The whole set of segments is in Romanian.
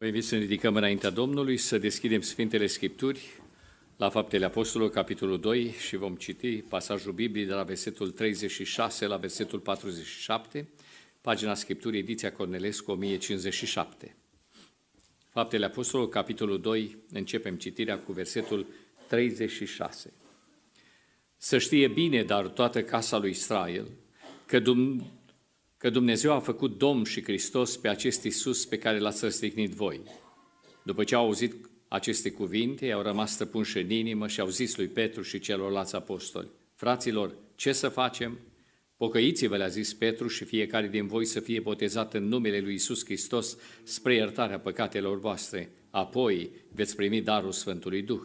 Vă invit să ne ridicăm înaintea Domnului, să deschidem Sfintele Scripturi la Faptele Apostolului, capitolul 2 și vom citi pasajul Bibliei de la versetul 36 la versetul 47, pagina Scripturii, ediția Cornelescu, 1057. Faptele Apostolului, capitolul 2, începem citirea cu versetul 36. Să știe bine, dar toată casa lui Israel, că că Dumnezeu a făcut Domn și Hristos pe acest Iisus pe care l-ați răstignit voi. După ce au auzit aceste cuvinte, i-au rămas stăpunși în inimă și au zis lui Petru și celorlalți apostoli, Fraților, ce să facem? Pocăiți-vă, le-a zis Petru, și fiecare din voi să fie botezat în numele lui Isus Hristos spre iertarea păcatelor voastre. Apoi veți primi darul Sfântului Duh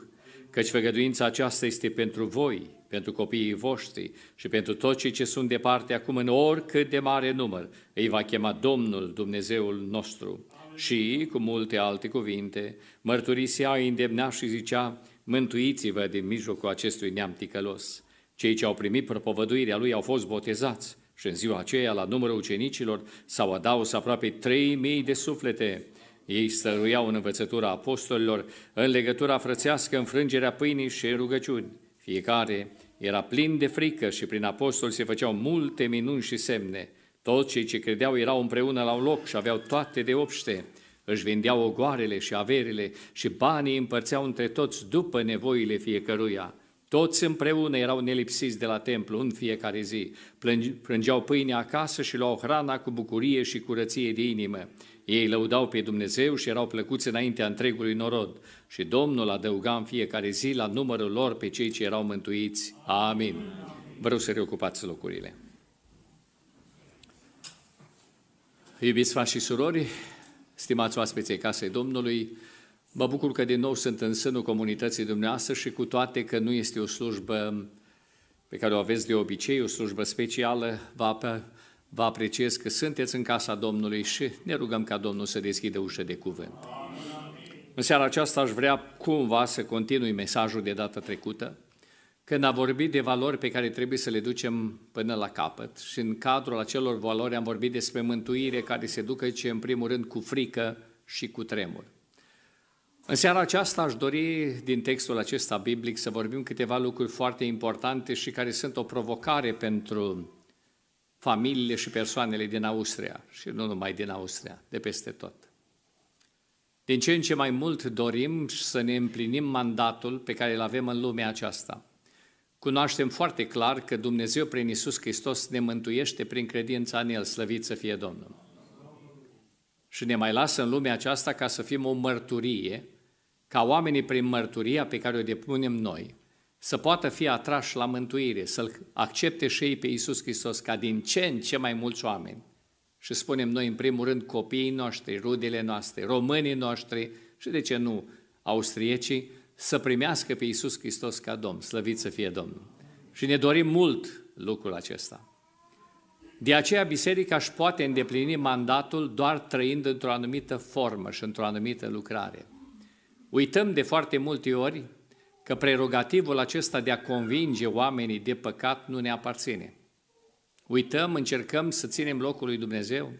căci făgăduința aceasta este pentru voi, pentru copiii voștri și pentru toți cei ce sunt departe acum în oricât de mare număr, îi va chema Domnul Dumnezeul nostru. Și, cu multe alte cuvinte, mărturisea, îi îndemna și zicea, mântuiți-vă din mijlocul acestui neam ticălos. Cei ce au primit propovăduirea lui au fost botezați și în ziua aceea, la numărul ucenicilor, s-au adaus aproape 3.000 de suflete. Ei stăruiau în învățătura apostolilor, în legătura frățească, înfrângerea pâinii și în rugăciuni. Fiecare era plin de frică și prin apostol se făceau multe minuni și semne. Toți cei ce credeau erau împreună la un loc și aveau toate de obște. Își vindeau ogoarele și averile și banii împărțeau între toți după nevoile fiecăruia. Toți împreună erau nelipsiți de la templu în fiecare zi. Plângeau pâine acasă și luau hrana cu bucurie și curăție de inimă. Ei lăudau pe Dumnezeu și erau plăcuți înaintea întregului norod și Domnul adăuga în fiecare zi la numărul lor pe cei ce erau mântuiți. Amin. Vă rog să reocupați locurile. Iubiți frați și surori, stimați oaspeții casei Domnului, mă bucur că din nou sunt în sânul comunității dumneavoastră și cu toate că nu este o slujbă pe care o aveți de obicei, o slujbă specială, va Vă apreciez că sunteți în casa Domnului și ne rugăm ca Domnul să deschidă ușa de cuvânt. În seara aceasta aș vrea cumva să continui mesajul de data trecută, când a vorbit de valori pe care trebuie să le ducem până la capăt și în cadrul acelor valori am vorbit despre mântuire care se ducă ce în primul rând cu frică și cu tremur. În seara aceasta aș dori din textul acesta biblic să vorbim câteva lucruri foarte importante și care sunt o provocare pentru familiile și persoanele din Austria și nu numai din Austria, de peste tot. Din ce în ce mai mult dorim să ne împlinim mandatul pe care îl avem în lumea aceasta. Cunoaștem foarte clar că Dumnezeu prin Isus Hristos ne mântuiește prin credința în El, slăvit să fie Domnul. Și ne mai lasă în lumea aceasta ca să fim o mărturie, ca oamenii prin mărturia pe care o depunem noi, să poată fi atrași la mântuire, să-L accepte și ei pe Iisus Hristos ca din ce în ce mai mulți oameni. Și spunem noi, în primul rând, copiii noștri, rudele noastre, românii noștri și, de ce nu, austriecii, să primească pe Iisus Hristos ca Domn, slăvit să fie Domnul. Și ne dorim mult lucrul acesta. De aceea, biserica își poate îndeplini mandatul doar trăind într-o anumită formă și într-o anumită lucrare. Uităm de foarte multe ori că prerogativul acesta de a convinge oamenii de păcat nu ne aparține. Uităm, încercăm să ținem locul lui Dumnezeu,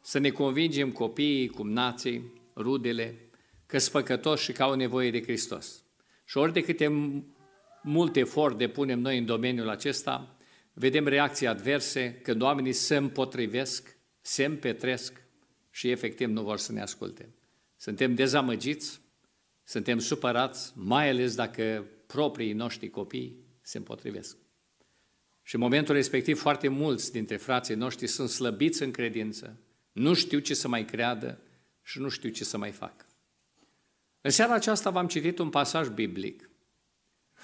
să ne convingem copiii, cumnații, rudele, că sunt păcătoși și că au nevoie de Hristos. Și ori de câte mult efort depunem noi în domeniul acesta, vedem reacții adverse când oamenii se împotrivesc, se împetresc și efectiv nu vor să ne asculte. Suntem dezamăgiți, suntem supărați, mai ales dacă proprii noștri copii se împotrivesc. Și în momentul respectiv foarte mulți dintre frații noștri sunt slăbiți în credință, nu știu ce să mai creadă și nu știu ce să mai facă. În seara aceasta v-am citit un pasaj biblic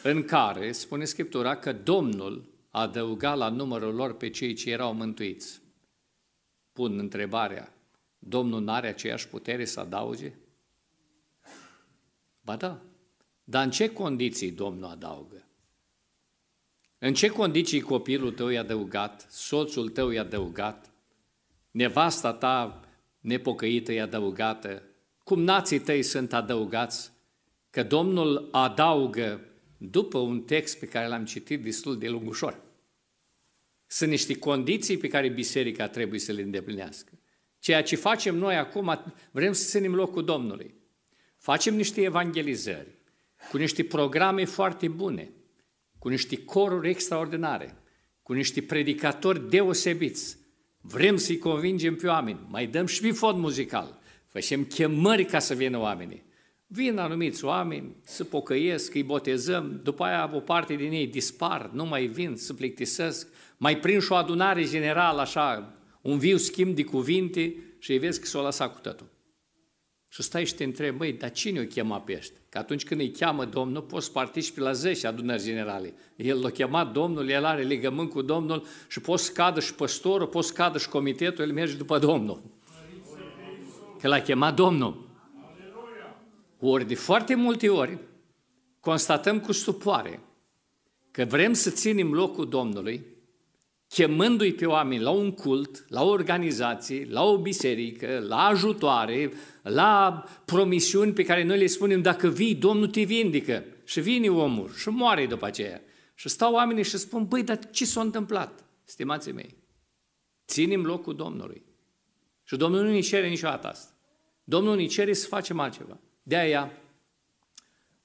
în care spune Scriptura că Domnul adăuga la numărul lor pe cei ce erau mântuiți. Pun întrebarea, Domnul nu are aceeași putere să adauge? Ba da, dar în ce condiții Domnul adaugă? În ce condiții copilul tău i-a adăugat, soțul tău i-a adăugat, nevasta ta nepocăită a adăugată, cum nații tăi sunt adăugați, că Domnul adaugă după un text pe care l-am citit destul de ușor. Sunt niște condiții pe care biserica trebuie să le îndeplinească. Ceea ce facem noi acum, vrem să ținem locul Domnului. Facem niște evangelizări cu niște programe foarte bune, cu niște coruri extraordinare, cu niște predicatori deosebiți. Vrem să-i convingem pe oameni, mai dăm și fond muzical, facem chemări ca să vină oamenii. Vin anumiți oameni, să pocăiesc, îi botezăm, după aia o parte din ei dispar, nu mai vin, se plictisesc, mai prin și o adunare generală, așa, un viu schimb de cuvinte și îi vezi că s-o lăsa cu totul. Și stai și te întrebi, măi, dar cine o chema pe ăștia? Că atunci când îi cheamă Domnul, poți participi la 10 adunări generale. El l-a chemat Domnul, el are legământ cu Domnul și poți cadă și păstorul, poți cadă și comitetul, el merge după Domnul. Că l-a chemat Domnul. Ori de foarte multe ori constatăm cu stupoare că vrem să ținem locul Domnului chemându-i pe oameni la un cult, la o organizație, la o biserică, la ajutoare, la promisiuni pe care noi le spunem, dacă vii, Domnul te vindică. Și vine omul și moare după aceea. Și stau oamenii și spun, băi, dar ce s-a întâmplat, stimații mei? Ținem locul Domnului. Și Domnul nu ne cere niciodată asta. Domnul ne cere să facem altceva. De aia,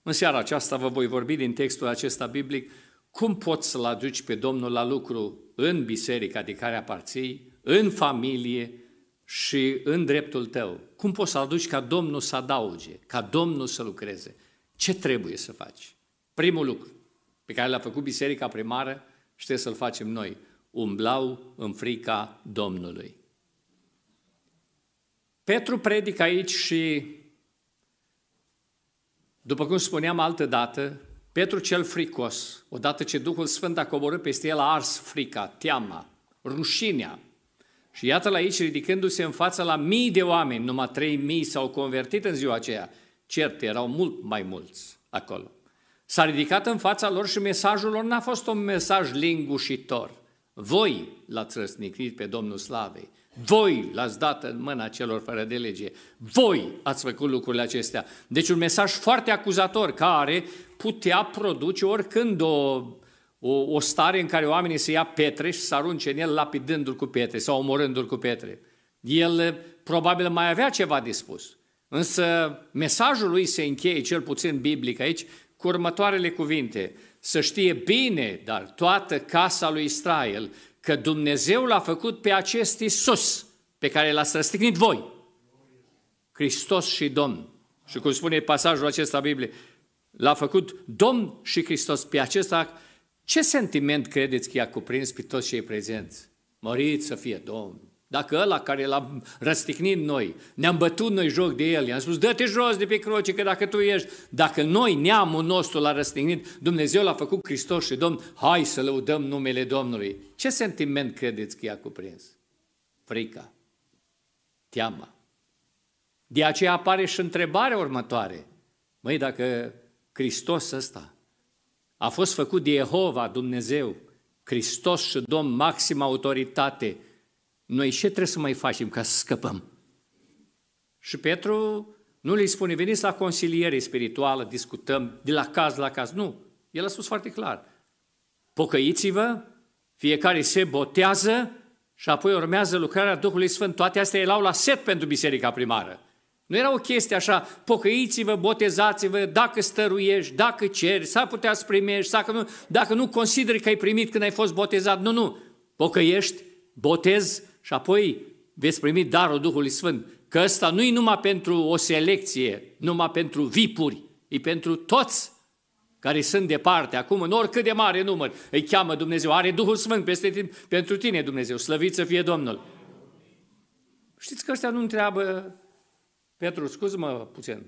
în seara aceasta vă voi vorbi din textul acesta biblic cum poți să-L aduci pe Domnul la lucru în biserica adică de care aparții, în familie și în dreptul tău? Cum poți să l aduci ca Domnul să adauge, ca Domnul să lucreze? Ce trebuie să faci? Primul lucru pe care l-a făcut biserica primară și trebuie să-l facem noi. Umblau în frica Domnului. Petru predică aici și, după cum spuneam altă dată, Petru cel fricos, odată ce Duhul Sfânt a coborât peste el, a ars frica, teama, rușinea. Și iată-l aici ridicându-se în fața la mii de oameni, numai trei mii s-au convertit în ziua aceea. Cert, erau mult mai mulți acolo. S-a ridicat în fața lor și mesajul lor n-a fost un mesaj lingușitor. Voi l-ați răsnicrit pe Domnul Slavei. Voi l-ați dat în mâna celor fără de lege. Voi ați făcut lucrurile acestea. Deci un mesaj foarte acuzator care putea produce oricând o, o, o stare în care oamenii să ia petre și să arunce în el lapidându-l cu pietre sau omorându-l cu pietre. El eh, probabil mai avea ceva de spus. Însă mesajul lui se încheie, cel puțin biblic aici, cu următoarele cuvinte. Să știe bine, dar toată casa lui Israel, că Dumnezeu l-a făcut pe acest Isus pe care l-ați răstignit voi. Hristos și Domn. Și cum spune pasajul acesta Biblie, L-a făcut Domn și Hristos pe acesta. Ce sentiment credeți că i-a cuprins pe toți cei prezenți? Mărit să fie Domn! Dacă ăla care l-a răstignit noi, ne-am bătut noi joc de el, i-am spus, dă-te jos de pe croce, că dacă tu ești, dacă noi, neamul nostru l-a răstignit, Dumnezeu l-a făcut Hristos și Domn, hai să lăudăm numele Domnului. Ce sentiment credeți că i-a cuprins? Frica, teama. De aceea apare și întrebarea următoare. Măi, dacă Hristos ăsta a fost făcut de Jehova, Dumnezeu, Hristos și Domn, maximă autoritate. Noi ce trebuie să mai facem ca să scăpăm? Și Petru nu le spune, veniți la consiliere spirituală, discutăm de la caz la caz. Nu, el a spus foarte clar. Pocăiți-vă, fiecare se botează și apoi urmează lucrarea Duhului Sfânt. Toate astea erau la set pentru biserica primară. Nu era o chestie așa, pocăiți-vă, botezați-vă, dacă stăruiești, dacă ceri, s-ar putea să primești, dacă nu, dacă nu consideri că ai primit când ai fost botezat. Nu, nu, pocăiești, botez și apoi veți primi darul Duhului Sfânt. Că ăsta nu e numai pentru o selecție, numai pentru vipuri, e pentru toți care sunt departe, acum în oricât de mare număr, îi cheamă Dumnezeu, are Duhul Sfânt peste tine, pentru tine Dumnezeu, slăvit să fie Domnul. Știți că ăștia nu întreabă Petru, scuze-mă puțin,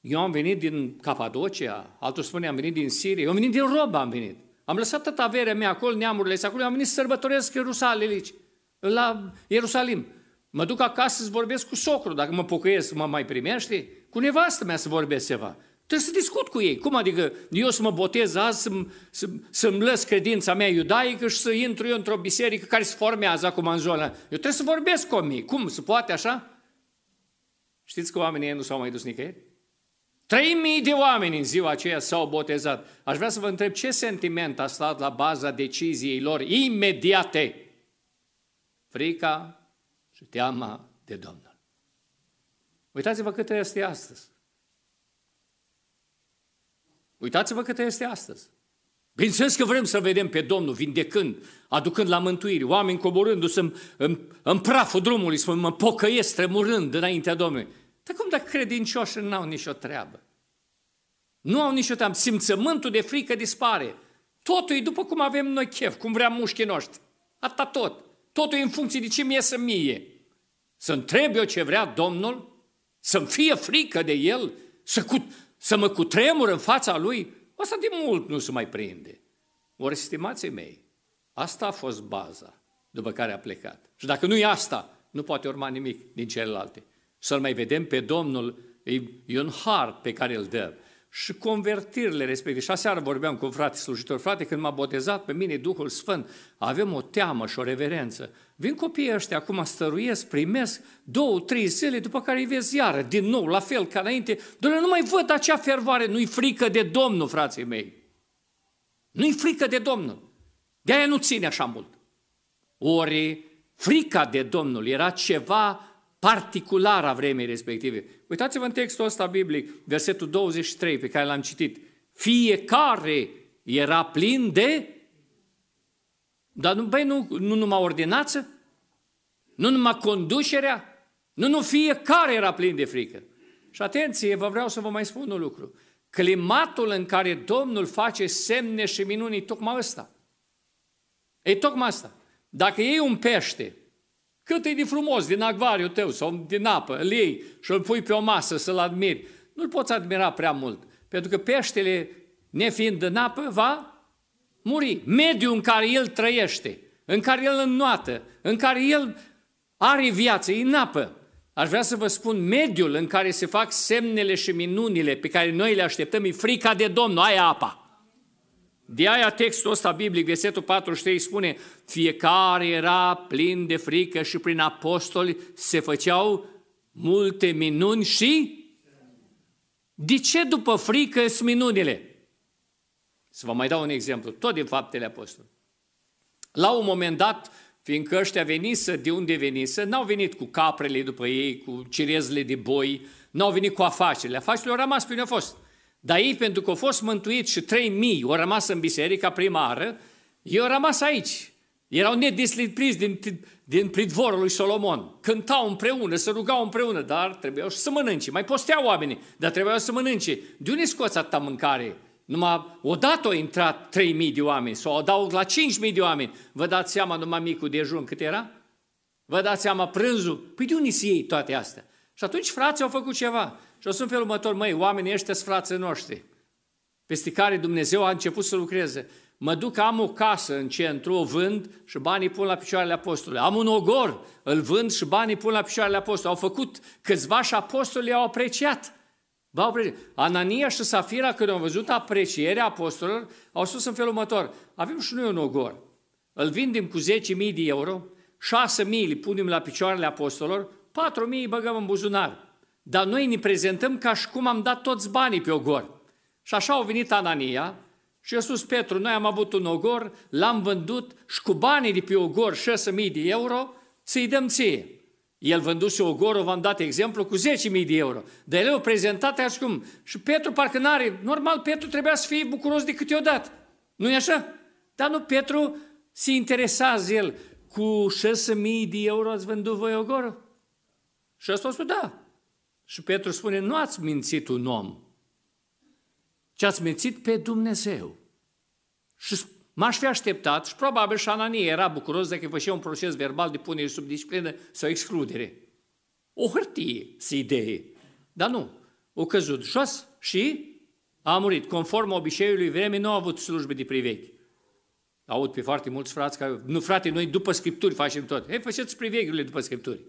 eu am venit din Capadocia, altul spune am venit din Siria, eu am venit din rob, am venit. Am lăsat tot averea mea acolo, neamurile astea, acolo, eu am venit să sărbătoresc Ierusalim aici, la Ierusalim. Mă duc acasă să vorbesc cu socru, dacă mă pocăiesc, mă mai primește, cu nevastă mea să vorbesc ceva. Trebuie să discut cu ei. Cum adică eu să mă botez azi, să-mi, să, să-mi lăs credința mea iudaică și să intru eu într-o biserică care se formează acum în zona? Eu trebuie să vorbesc cu ei. Cum? Se poate așa? Știți că oamenii nu s-au mai dus nicăieri? 3000 de oameni în ziua aceea s-au botezat. Aș vrea să vă întreb ce sentiment a stat la baza deciziei lor imediate. Frica și teama de Domnul. Uitați-vă cât este astăzi. Uitați-vă cât este astăzi. Bineînțeles că vrem să vedem pe Domnul vindecând, aducând la mântuiri, oameni coborându-se în, în, în praful drumului, spunând, mă pocăiesc tremurând înaintea Domnului. Dar cum dacă credincioșii n-au nicio treabă? Nu au nicio treabă. Simțământul de frică dispare. Totul e după cum avem noi chef, cum vrem mușchii noștri. Atâta tot. Totul e în funcție de ce mi să mie. Să întreb eu ce vrea Domnul, să-mi fie frică de El, să, cu, să mă cutremur în fața Lui, asta de mult nu se mai prinde. Ori, estimații mei, asta a fost baza după care a plecat. Și dacă nu e asta, nu poate urma nimic din celelalte. Să-L mai vedem pe Domnul, e un har pe care îl dă. Și convertirile respective. Și aseară vorbeam cu frate slujitor, frate, când m-a botezat pe mine Duhul Sfânt, avem o teamă și o reverență. Vin copiii ăștia, acum stăruiesc, primesc două, trei zile, după care îi vezi iară, din nou, la fel ca înainte. Doamne, nu mai văd acea fervoare, nu-i frică de Domnul, frații mei. Nu-i frică de Domnul. De-aia nu ține așa mult. Ori frica de Domnul era ceva particular a vremii respective. Uitați-vă în textul ăsta biblic, versetul 23 pe care l-am citit. Fiecare era plin de... Dar nu, băi, nu, nu numai ordinață, nu numai conducerea, nu, nu, fiecare era plin de frică. Și atenție, vă vreau să vă mai spun un lucru. Climatul în care Domnul face semne și minuni, tocmai ăsta. E tocmai asta. Dacă iei un pește cât e de frumos din acvariul tău sau din apă, îl iei și îl pui pe o masă să-l admiri. Nu-l poți admira prea mult, pentru că peștele, nefiind în apă, va muri. Mediul în care el trăiește, în care el înnoată, în care el are viață, e în apă. Aș vrea să vă spun, mediul în care se fac semnele și minunile pe care noi le așteptăm e frica de Domnul, aia apa. De aia textul ăsta biblic, versetul 43, spune Fiecare era plin de frică și prin apostoli se făceau multe minuni și... De ce după frică sunt minunile? Să vă mai dau un exemplu, tot din faptele apostolilor. La un moment dat, fiindcă ăștia venise, de unde venise, n-au venit cu caprele după ei, cu cirezele de boi, n-au venit cu afacerile. Afacerile au rămas pe unde au fost. Dar ei, pentru că au fost mântuiți și 3.000 au rămas în biserica primară, ei au rămas aici. Erau nedeslipriți din, din pridvorul lui Solomon. Cântau împreună, se rugau împreună, dar trebuiau și să mănânce. Mai posteau oamenii, dar trebuiau să mănânce. De unde scoți atâta mâncare? Numai odată au intrat 3.000 de oameni sau adaug la 5.000 de oameni. Vă dați seama numai micul dejun cât era? Vă dați seama prânzul? Păi de unde se iei toate astea? Și atunci frații au făcut ceva. Și o să în felul următor, măi, oamenii ăștia sunt frații noștri, peste care Dumnezeu a început să lucreze. Mă duc, am o casă în centru, o vând și banii pun la picioarele apostolului. Am un ogor, îl vând și banii pun la picioarele apostolului. Au făcut câțiva și apostolii au apreciat. au apreciat. Anania și Safira, când au văzut aprecierea apostolilor, au spus în felul următor, avem și noi un ogor, îl vindem cu 10.000 de euro, 6.000 îi punem la picioarele apostolilor, 4.000 îi băgăm în buzunar. Dar noi ne prezentăm ca și cum am dat toți banii pe ogor. Și așa au venit Anania și Iisus Petru, noi am avut un ogor, l-am vândut și cu banii de pe ogor, 6.000 de euro, să i dăm ție. El vânduse ogorul, v-am dat exemplu, cu 10.000 de euro. Dar el o prezentat așa cum. Și Petru parcă n-are, normal, Petru trebuia să fie bucuros de câte o dat. nu e așa? Dar nu, Petru se interesează el cu 6.000 de euro ați vândut voi ogorul? Și ăsta a spus, da, și Petru spune, nu ați mințit un om, ci ați mințit pe Dumnezeu. Și m-aș fi așteptat și probabil și Ananie era bucuros dacă făcea un proces verbal de punere sub disciplină sau excludere. O hârtie se idee. Dar nu, o căzut jos și a murit. Conform obiceiului vremii nu a avut slujbe de privechi. Aud pe foarte mulți frați că, nu frate, noi după Scripturi facem tot. Hei, faceți priveghiurile după Scripturi.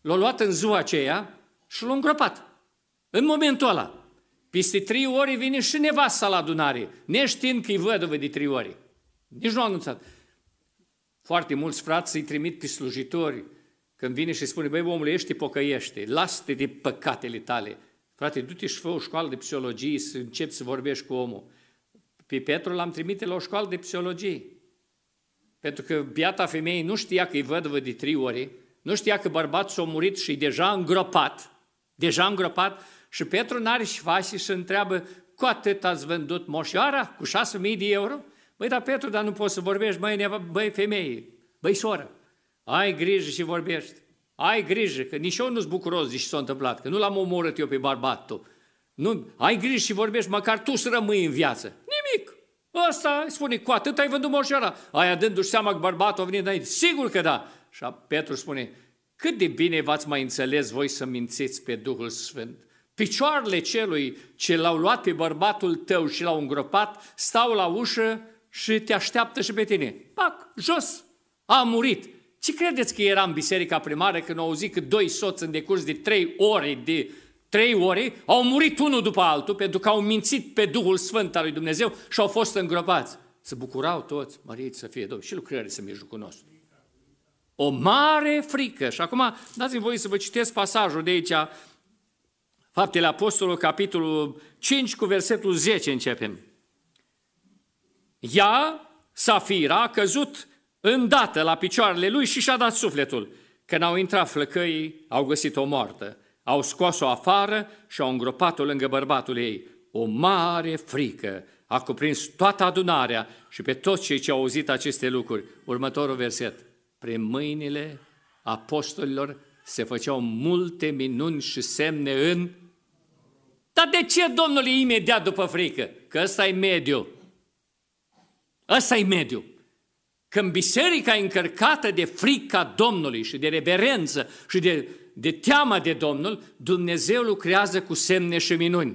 L-au luat în ziua aceea, și l-a îngropat. În momentul ăla. Peste trei ore vine și nevasta la adunare, neștiind că i vădăvă de trei ori. Nici nu a anunțat. Foarte mulți frați îi trimit pe slujitori când vine și spune, băi, omule, ești pocăiește, lasă-te de păcatele tale. Frate, du-te și fă o școală de psihologie să începi să vorbești cu omul. Pe Petru l-am trimit la o școală de psihologie. Pentru că biata femeie nu știa că i vădăvă de trei ori, nu știa că bărbatul s-a murit și e deja îngropat, deja îngropat și Petru n-are și face și întreabă, cu atât ați vândut moșioara? Cu 6.000 de euro? Băi, dar Petru, dar nu poți să vorbești, băi, neva, băi femeie, băi soră, ai grijă și vorbești. Ai grijă, că nici eu nu-s bucuros de ce s-a întâmplat, că nu l-am omorât eu pe barbatul. Nu, ai grijă și vorbești, măcar tu să rămâi în viață. Nimic. Ăsta îi spune, cu atât ai vândut moșoara. Aia dându-și seama că bărbatul a venit înainte. Sigur că da. Și Petru spune, cât de bine v-ați mai înțeles voi să mințiți pe Duhul Sfânt? Picioarele celui ce l-au luat pe bărbatul tău și l-au îngropat stau la ușă și te așteaptă și pe tine. Pac, jos! A murit! Ce credeți că era în biserica primară când au auzit că doi soți în decurs de trei ore, de trei ore, au murit unul după altul pentru că au mințit pe Duhul Sfânt al lui Dumnezeu și au fost îngropați. Se bucurau toți, măriți să fie Domnul și lucrările să mijlocul nostru. O mare frică. Și acum dați-mi voi să vă citesc pasajul de aici, Faptele Apostolului, capitolul 5, cu versetul 10 începem. Ea, Safira, a căzut îndată la picioarele lui și și-a dat sufletul. Când au intrat flăcăii, au găsit-o moartă. Au scos-o afară și au îngropat-o lângă bărbatul ei. O mare frică a cuprins toată adunarea și pe toți cei ce au auzit aceste lucruri. Următorul verset prin mâinile apostolilor se făceau multe minuni și semne în... Dar de ce, domnule, imediat după frică? Că ăsta e mediu. ăsta e mediu. Când biserica e încărcată de frica Domnului și de reverență și de, de teama de Domnul, Dumnezeu lucrează cu semne și minuni.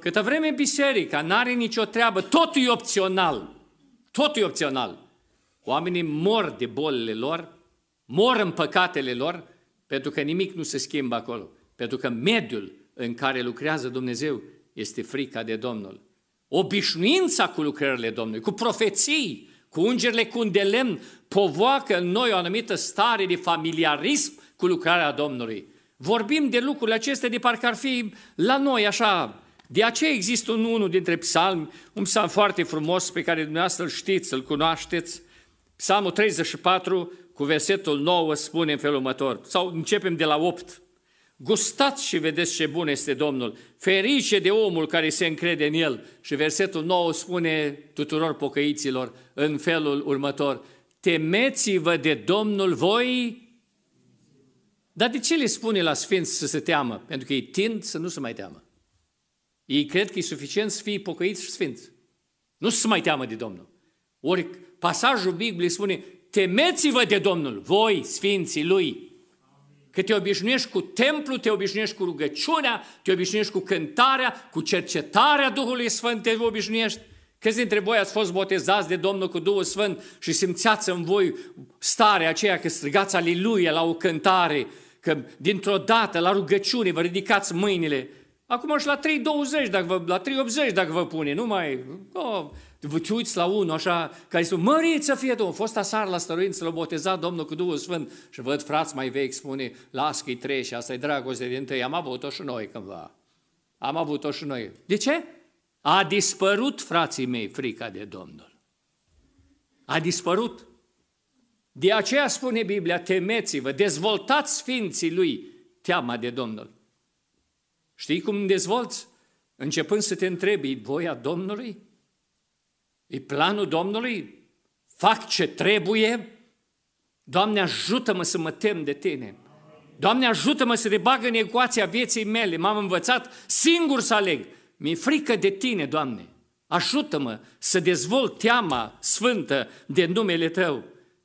Câtă vreme biserica n are nicio treabă, totul e opțional. Totul e opțional. Oamenii mor de bolile lor, mor în păcatele lor, pentru că nimic nu se schimbă acolo. Pentru că mediul în care lucrează Dumnezeu este frica de Domnul. Obișnuința cu lucrările Domnului, cu profeții, cu ungerile cu lemn, povoacă în noi o anumită stare de familiarism cu lucrarea Domnului. Vorbim de lucrurile acestea de parcă ar fi la noi așa. De aceea există un unul dintre psalmi, un psalm foarte frumos pe care dumneavoastră îl știți, îl cunoașteți, Psalmul 34 cu versetul 9 spune în felul următor, sau începem de la 8. Gustați și vedeți ce bun este Domnul, ferice de omul care se încrede în el. Și versetul 9 spune tuturor pocăiților în felul următor, temeți-vă de Domnul voi. Dar de ce le spune la sfinți să se teamă? Pentru că ei tind să nu se mai teamă. Ei cred că e suficient să fii pocăiți și sfinți. Nu să se mai teamă de Domnul. Ori pasajul Bibliei spune, temeți-vă de Domnul, voi, sfinții Lui. Că te obișnuiești cu templu, te obișnuiești cu rugăciunea, te obișnuiești cu cântarea, cu cercetarea Duhului Sfânt, te obișnuiești. Câți dintre voi ați fost botezați de Domnul cu Duhul Sfânt și simțeați în voi starea aceea că strigați Aliluia la o cântare, că dintr-o dată la rugăciune vă ridicați mâinile Acum și la 3,20, dacă vă, la 3,80 dacă vă pune, nu mai... Oh, vă uiți la unul așa, care spune, mărit să fie Domnul, fost asar la stăruință, l-a botezat Domnul cu Duhul Sfânt. Și văd frați mai vechi spune, las că trei și asta e dragoste din tăi, am avut-o și noi cândva. Am avut-o și noi. De ce? A dispărut, frații mei, frica de Domnul. A dispărut. De aceea spune Biblia, temeți-vă, dezvoltați Sfinții lui teama de Domnul. Știi cum dezvolți? Începând să te întrebi, e voia Domnului? E planul Domnului? Fac ce trebuie? Doamne, ajută-mă să mă tem de Tine. Doamne, ajută-mă să te bag în ecuația vieții mele. M-am învățat singur să aleg. Mi-e frică de Tine, Doamne. Ajută-mă să dezvolt teama sfântă de numele Tău.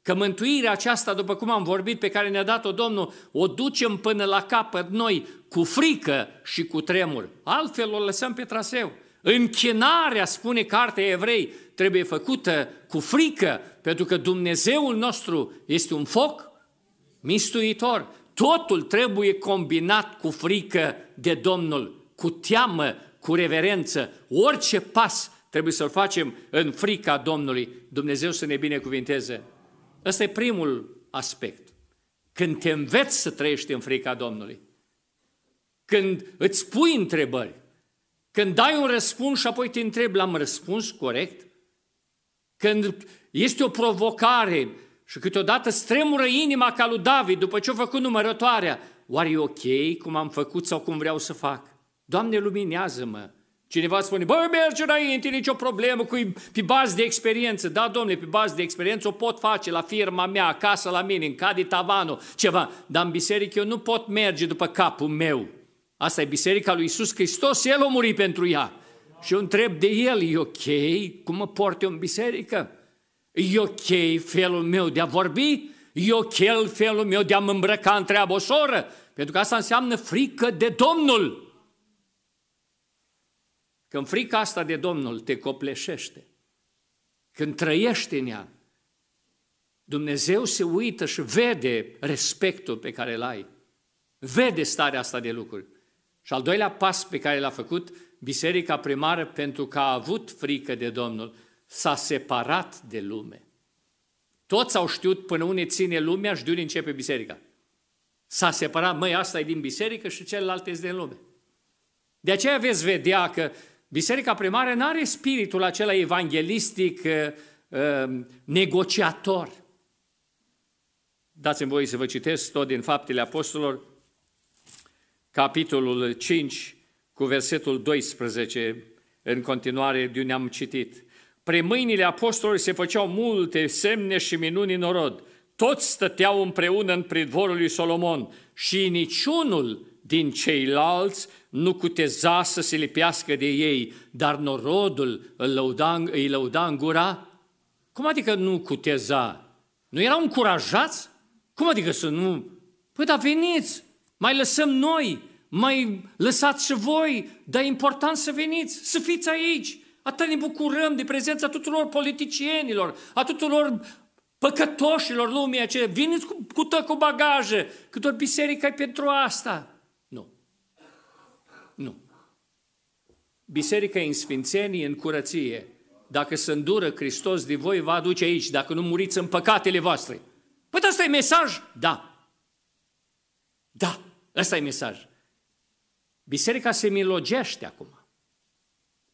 Că mântuirea aceasta, după cum am vorbit, pe care ne-a dat-o Domnul, o ducem până la capăt noi cu frică și cu tremur. Altfel o lăsăm pe traseu. Închinarea, spune cartea evrei, trebuie făcută cu frică, pentru că Dumnezeul nostru este un foc mistuitor. Totul trebuie combinat cu frică de Domnul, cu teamă, cu reverență. Orice pas trebuie să-l facem în frica Domnului. Dumnezeu să ne binecuvinteze. Ăsta e primul aspect. Când te înveți să trăiești în frica Domnului, când îți pui întrebări, când dai un răspuns și apoi te întrebi, l-am răspuns corect? Când este o provocare și câteodată stremură inima ca lui David după ce a făcut numărătoarea, oare e ok cum am făcut sau cum vreau să fac? Doamne, luminează-mă! Cineva spune, bă, merge înainte, nicio problemă, cu, pe bază de experiență. Da, domnule, pe bază de experiență o pot face la firma mea, acasă la mine, în cade tavanul, ceva. Dar în biserică eu nu pot merge după capul meu. Asta e biserica lui Isus Hristos, El a murit pentru ea. Și eu întreb de El, e ok cum mă port eu în biserică? E ok felul meu de a vorbi? E ok felul meu de a mă îmbrăca întreabă o soră? Pentru că asta înseamnă frică de Domnul. Când frica asta de Domnul te copleșește, când trăiești în ea, Dumnezeu se uită și vede respectul pe care îl ai. Vede starea asta de lucruri. Și al doilea pas pe care l-a făcut biserica primară pentru că a avut frică de Domnul, s-a separat de lume. Toți au știut până unde ține lumea și de unde începe biserica. S-a separat, măi, asta e din biserică și celălalt este din lume. De aceea veți vedea că Biserica primară nu are spiritul acela evanghelistic uh, uh, negociator. Dați-mi voi să vă citesc tot din Faptele Apostolilor, capitolul 5, cu versetul 12, în continuare de unde am citit. Pre mâinile apostolului se făceau multe semne și minuni în orod. Toți stăteau împreună în pridvorul lui Solomon și niciunul din ceilalți, nu cuteza să se lipească de ei, dar norodul îl lăuda, îi lăuda în gura? Cum adică nu cuteza? Nu erau încurajați? Cum adică să nu? Păi da, veniți, mai lăsăm noi, mai lăsați și voi, dar e important să veniți, să fiți aici. Atât ne bucurăm de prezența tuturor politicienilor, a tuturor păcătoșilor lumii aceea. Veniți cu, cu tot cu bagaje, că doar biserica e pentru asta. Nu. Biserica e în sfințenie, în curăție. Dacă se îndură Hristos de voi, va aduce aici, dacă nu muriți în păcatele voastre. Păi ăsta e mesaj? Da. Da, ăsta e mesaj. Biserica se milogește acum.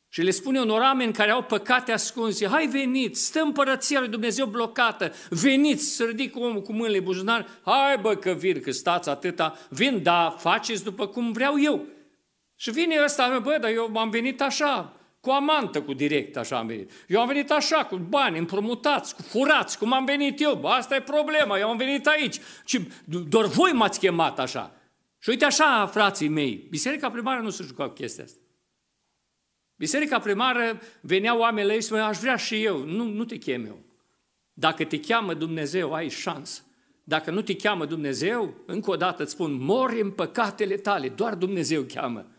Și le spune unor oameni care au păcate ascunse, hai veniți, stă împărăția lui Dumnezeu blocată, veniți, să ridic omul cu mâinile buzunar, hai bă că vin, că stați atâta, vin, da, faceți după cum vreau eu. Și vine ăsta, bă, dar eu am venit așa, cu amantă, cu direct, așa am venit. Eu am venit așa, cu bani împrumutați, cu furați, cum am venit eu. Bă, asta e problema, eu am venit aici. Și doar voi m-ați chemat așa. Și uite așa, frații mei, biserica primară nu se juca cu chestia asta. Biserica primară venea oameni la ei și spunea, aș vrea și eu, nu, nu te chem eu. Dacă te cheamă Dumnezeu, ai șansă. Dacă nu te cheamă Dumnezeu, încă o dată îți spun, mori în păcatele tale, doar Dumnezeu cheamă.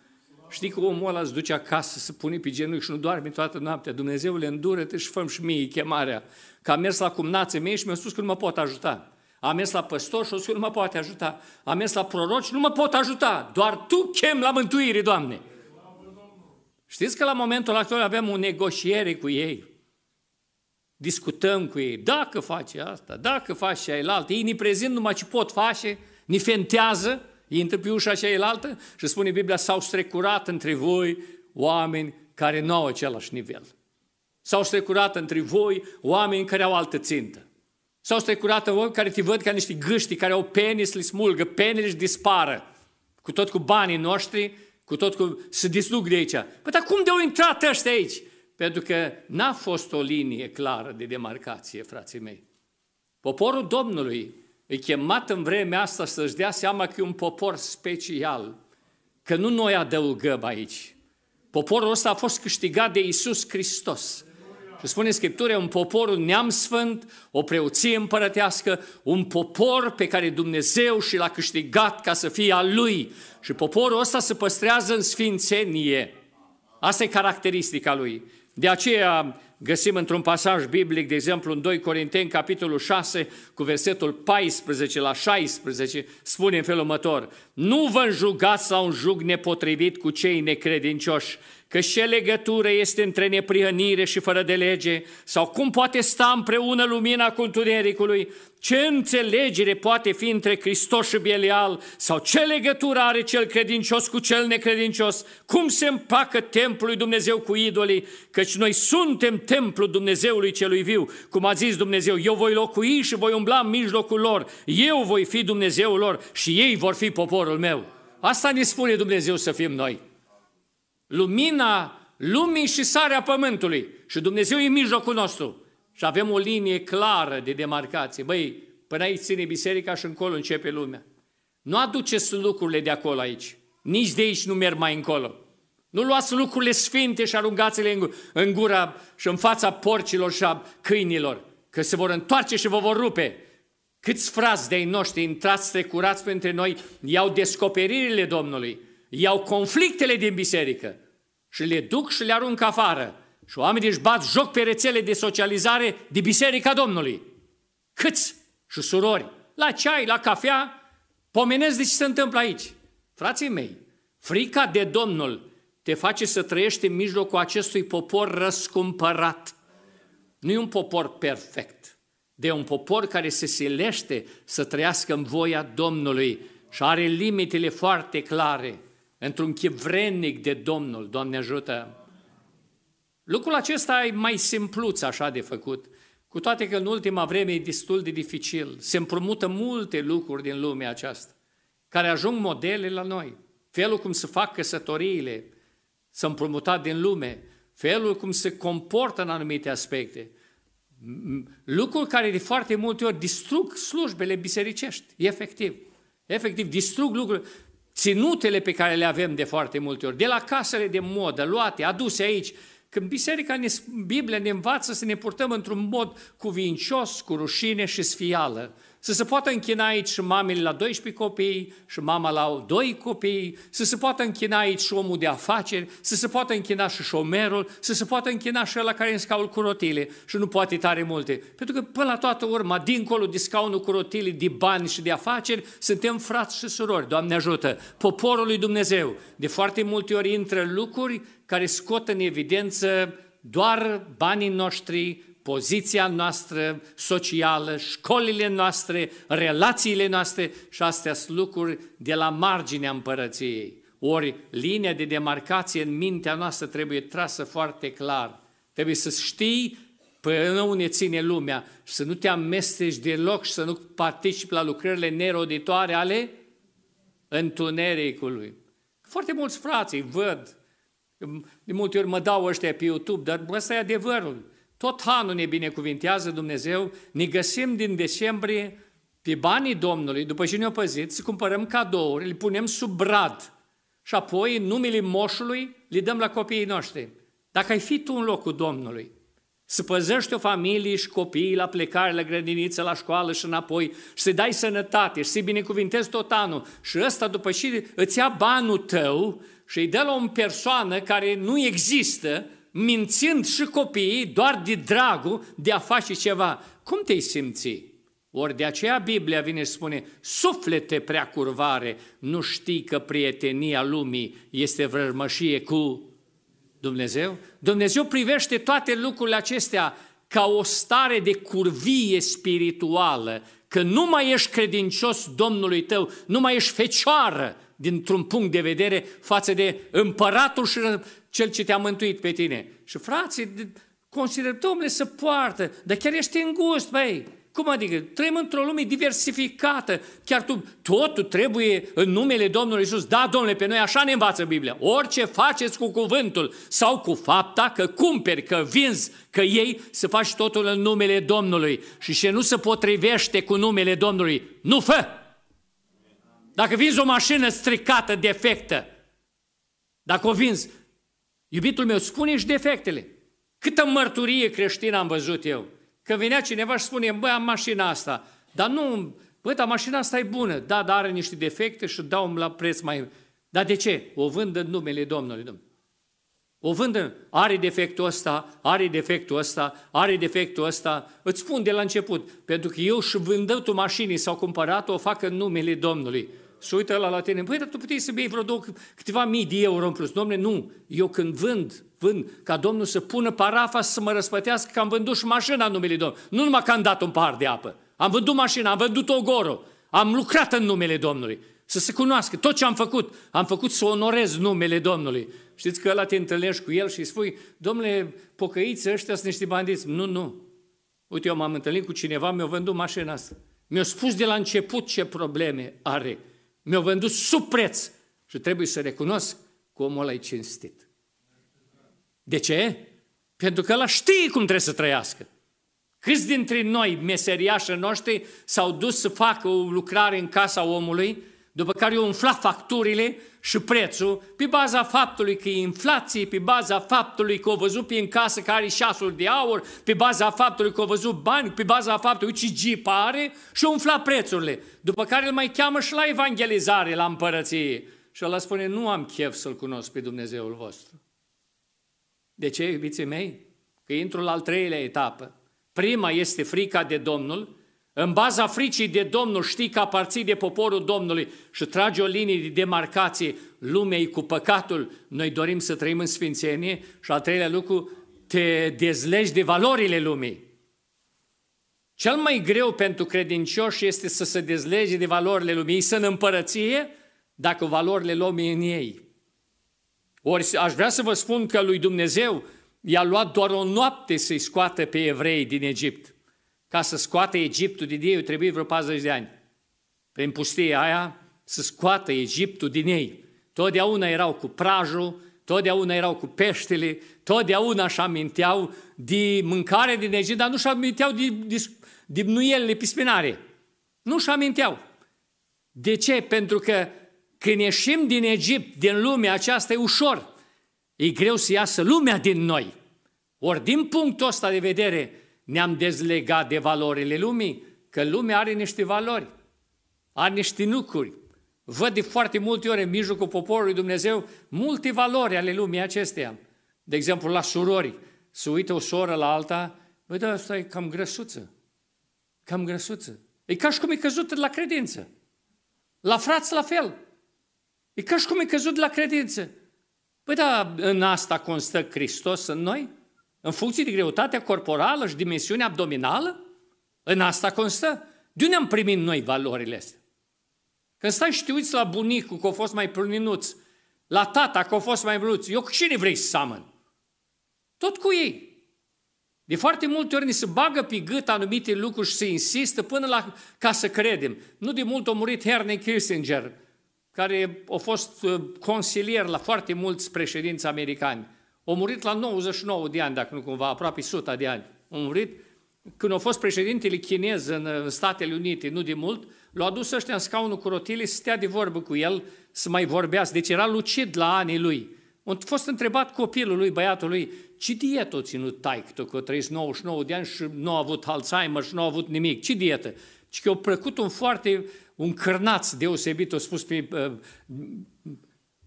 Știi că omul ăla îți duce acasă, să pune pe genunchi și nu doarme toată noaptea. Dumnezeule, îndură-te și făm și mie chemarea. Că am mers la cumnațe mie și mi-a spus că nu mă pot ajuta. Am mers la păstor și a spus că nu mă poate ajuta. Am mers la proroci, nu mă pot ajuta. Doar Tu chem la mântuire, Doamne. Știți că la momentul actual avem o negociere cu ei. Discutăm cu ei. Dacă face asta, dacă face cealaltă, ei ne prezint numai ce pot face, ne fentează, Intră pe ușa cealaltă și spune Biblia, s-au strecurat între voi oameni care nu au același nivel. S-au strecurat între voi oameni care au altă țintă. S-au strecurat oameni care te văd ca niște gâști care au penis, li smulgă, penis își dispară. Cu tot cu banii noștri, cu tot cu... se distrug de aici. Păi dar cum de au intrat ăștia aici? Pentru că n-a fost o linie clară de demarcație, frații mei. Poporul Domnului e chemat în vremea asta să-și dea seama că e un popor special, că nu noi adăugăm aici. Poporul ăsta a fost câștigat de Isus Hristos. Și spune Scriptura, un popor, un neam sfânt, o preoție împărătească, un popor pe care Dumnezeu și l-a câștigat ca să fie al lui. Și poporul ăsta se păstrează în sfințenie. Asta e caracteristica lui. De aceea găsim într-un pasaj biblic, de exemplu în 2 Corinteni, capitolul 6, cu versetul 14 la 16, spune în felul următor, Nu vă înjugați sau un jug nepotrivit cu cei necredincioși, că ce legătură este între neprihănire și fără de lege, sau cum poate sta împreună lumina cu întunericului, ce înțelegere poate fi între Hristos și Belial, sau ce legătură are cel credincios cu cel necredincios, cum se împacă templul lui Dumnezeu cu idolii, căci noi suntem templul Dumnezeului celui viu, cum a zis Dumnezeu, eu voi locui și voi umbla în mijlocul lor, eu voi fi Dumnezeul lor și ei vor fi poporul meu. Asta ne spune Dumnezeu să fim noi lumina lumii și sarea pământului. Și Dumnezeu e în mijlocul nostru. Și avem o linie clară de demarcație. Băi, până aici ține biserica și încolo începe lumea. Nu aduceți lucrurile de acolo aici. Nici de aici nu merg mai încolo. Nu luați lucrurile sfinte și aruncați-le în, gura și în fața porcilor și a câinilor, că se vor întoarce și vă vor rupe. Câți frați de-ai noștri intrați trecurați printre noi, iau descoperirile Domnului, iau conflictele din biserică și le duc și le arunc afară. Și oamenii își bat joc pe rețele de socializare de Biserica Domnului. Câți și surori, la ceai, la cafea, pomenesc de ce se întâmplă aici. Frații mei, frica de Domnul te face să trăiești în mijlocul acestui popor răscumpărat. Nu e un popor perfect, de un popor care se silește să trăiască în voia Domnului și are limitele foarte clare într-un chip vrenic de Domnul, Doamne ajută! Lucrul acesta e mai simpluț așa de făcut, cu toate că în ultima vreme e destul de dificil. Se împrumută multe lucruri din lumea aceasta, care ajung modele la noi. Felul cum se fac căsătoriile, să împrumuta din lume, felul cum se comportă în anumite aspecte, lucruri care de foarte multe ori distrug slujbele bisericești, efectiv. Efectiv, distrug lucruri ținutele pe care le avem de foarte multe ori, de la casele de modă, luate, aduse aici, când biserica, ne, Biblia ne învață să ne purtăm într-un mod cuvincios, cu rușine și sfială, să se poată închina aici și mamele la 12 copii, și mama la 2 copii, să se poată închina aici și omul de afaceri, să se poată închina și șomerul, să se poată închina și la care e în scaun cu rotile și nu poate tare multe. Pentru că până la toată urma, dincolo de scaunul cu rotile, de bani și de afaceri, suntem frați și surori, Doamne ajută, poporul lui Dumnezeu. De foarte multe ori intră lucruri care scot în evidență doar banii noștri, poziția noastră socială, școlile noastre, relațiile noastre și astea sunt lucruri de la marginea împărăției. Ori linia de demarcație în mintea noastră trebuie trasă foarte clar. Trebuie să știi până unde ține lumea și să nu te amesteci deloc și să nu participi la lucrările neroditoare ale întunericului. Foarte mulți frații văd, de multe ori mă dau ăștia pe YouTube, dar ăsta e adevărul. Tot anul ne binecuvintează Dumnezeu, ne găsim din decembrie pe banii Domnului, după ce ne-o păzit, să cumpărăm cadouri, le punem sub brad și apoi numele moșului le dăm la copiii noștri. Dacă ai fi tu în locul Domnului, să păzești o familie și copiii la plecare, la grădiniță, la școală și înapoi, și să-i dai sănătate și să-i binecuvintezi tot anul. Și ăsta după ce îți ia banul tău și îi dă la o persoană care nu există, mințind și copiii doar de dragul de a face ceva. Cum te-ai simți? Ori de aceea Biblia vine și spune, suflete prea curvare, nu știi că prietenia lumii este vrăjmășie cu Dumnezeu? Dumnezeu privește toate lucrurile acestea ca o stare de curvie spirituală, că nu mai ești credincios Domnului tău, nu mai ești fecioară, dintr-un punct de vedere față de împăratul și cel ce te-a mântuit pe tine. Și frații consideră, domnule, să poartă, dar chiar ești îngust, băi. Cum adică? Trăim într-o lume diversificată. Chiar tu, totul trebuie în numele Domnului Isus. Da, domnule, pe noi așa ne învață Biblia. Orice faceți cu cuvântul sau cu fapta, că cumperi, că vinzi, că ei, să faci totul în numele Domnului. Și ce nu se potrivește cu numele Domnului, nu fă! Dacă vinzi o mașină stricată, defectă, dacă o vinzi, iubitul meu, spune și defectele. Câtă mărturie creștină am văzut eu. Când vinea cineva și spune, băi, am mașina asta, dar nu, băi, dar mașina asta e bună, da, dar are niște defecte și dau la preț mai... Dar de ce? O vând în numele Domnului. Domnul. O vând are defectul ăsta, are defectul ăsta, are defectul ăsta. Îți spun de la început, pentru că eu și vândătul mașinii sau cumpărat o fac în numele Domnului. Se uită la la tine, Păi, dar tu puteai să iei vreo două, câteva mii de euro în plus. Domne, nu, eu când vând, vând, ca Domnul să pună parafa să mă răspătească că am vândut și mașina în numele Domnului. Nu numai că am dat un par de apă. Am vândut mașina, am vândut goro, Am lucrat în numele Domnului. Să se cunoască tot ce am făcut. Am făcut să onorez numele Domnului. Știți că la te întâlnești cu el și îi spui, domnule, pocăiți ăștia sunt niște bandiți. Nu, nu. Uite, eu m-am întâlnit cu cineva, mi-a vândut mașina asta. Mi-a spus de la început ce probleme are. Mi-au vândut sub preț și trebuie să recunosc că omul ăla e cinstit. De ce? Pentru că ăla știe cum trebuie să trăiască. Câți dintre noi, meseriașii noștri, s-au dus să facă o lucrare în casa omului după care eu umfla facturile și prețul pe baza faptului că e inflație, pe baza faptului că o văzut prin casă care are șasul de aur, pe baza faptului că o văzut bani, pe baza faptului ce jeep are și umfla prețurile. După care îl mai cheamă și la evangelizare, la împărăție. Și ăla spune, nu am chef să-L cunosc pe Dumnezeul vostru. De ce, iubiții mei? Că intru la al treilea etapă. Prima este frica de Domnul, în baza fricii de Domnul, știi că aparții de poporul Domnului și trage o linie de demarcație, lumea cu păcatul, noi dorim să trăim în sfințenie și al treilea lucru, te dezlegi de valorile lumii. Cel mai greu pentru credincioși este să se dezlege de valorile lumii. Ei sunt în împărăție dacă valorile lumii în ei. Ori aș vrea să vă spun că lui Dumnezeu i-a luat doar o noapte să-i scoată pe evrei din Egipt ca să scoate Egiptul din ei, trebuie vreo 40 de ani. Prin pustie aia, să scoată Egiptul din ei. Totdeauna erau cu prajul, totdeauna erau cu peștele, totdeauna își aminteau de mâncare din Egipt, dar nu își aminteau de, de, de nuielele pispinare. Nu își aminteau. De ce? Pentru că când ieșim din Egipt, din lumea aceasta, e ușor. E greu să iasă lumea din noi. Ori din punctul ăsta de vedere, ne-am dezlegat de valorile lumii, că lumea are niște valori, are niște lucruri. Văd de foarte multe ori în mijlocul poporului Dumnezeu multe valori ale lumii acesteia. De exemplu, la surori, se uită o soră la alta, băi, da, asta e cam grăsuță, cam grăsuță. E ca și cum e căzut la credință. La frați la fel. E ca și cum e căzut la credință. Păi da, în asta constă Hristos în noi? în funcție de greutatea corporală și dimensiunea abdominală? În asta constă. De unde am primit noi valorile astea? Când stai și te uiți la bunicul că a fost mai pluninuț, la tata că a fost mai bluț, eu cu cine vrei să seamăn? Tot cu ei. De foarte multe ori ni se bagă pe gât anumite lucruri și se insistă până la ca să credem. Nu de mult a murit Henry Kissinger, care a fost uh, consilier la foarte mulți președinți americani. A murit la 99 de ani, dacă nu cumva, aproape 100 de ani. A murit când a fost președintele chinez în Statele Unite, nu de mult, l-a adus ăștia în scaunul cu rotile să stea de vorbă cu el, să mai vorbească. Deci era lucid la anii lui. A fost întrebat copilul lui, băiatul lui, ce dietă o ținut taică că a trăit 99 de ani și nu a avut Alzheimer și nu a avut nimic. Ce dietă? Și că a plăcut un foarte, un cârnaț deosebit, a spus pe uh,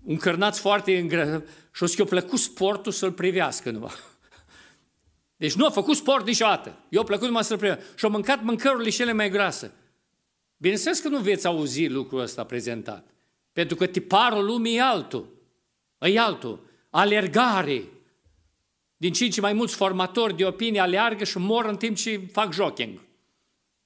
încărnați foarte îngre... și o să i plăcut sportul să-l privească numai. Deci nu a făcut sport niciodată. Eu plăcut numai să-l privească. Și a mâncat mâncărurile cele mai groase. Bineînțeles că nu veți auzi lucrul ăsta prezentat. Pentru că tiparul lumii e altul. E altul. Alergare. Din ce în ce mai mulți formatori de opinie aleargă și mor în timp ce fac jogging.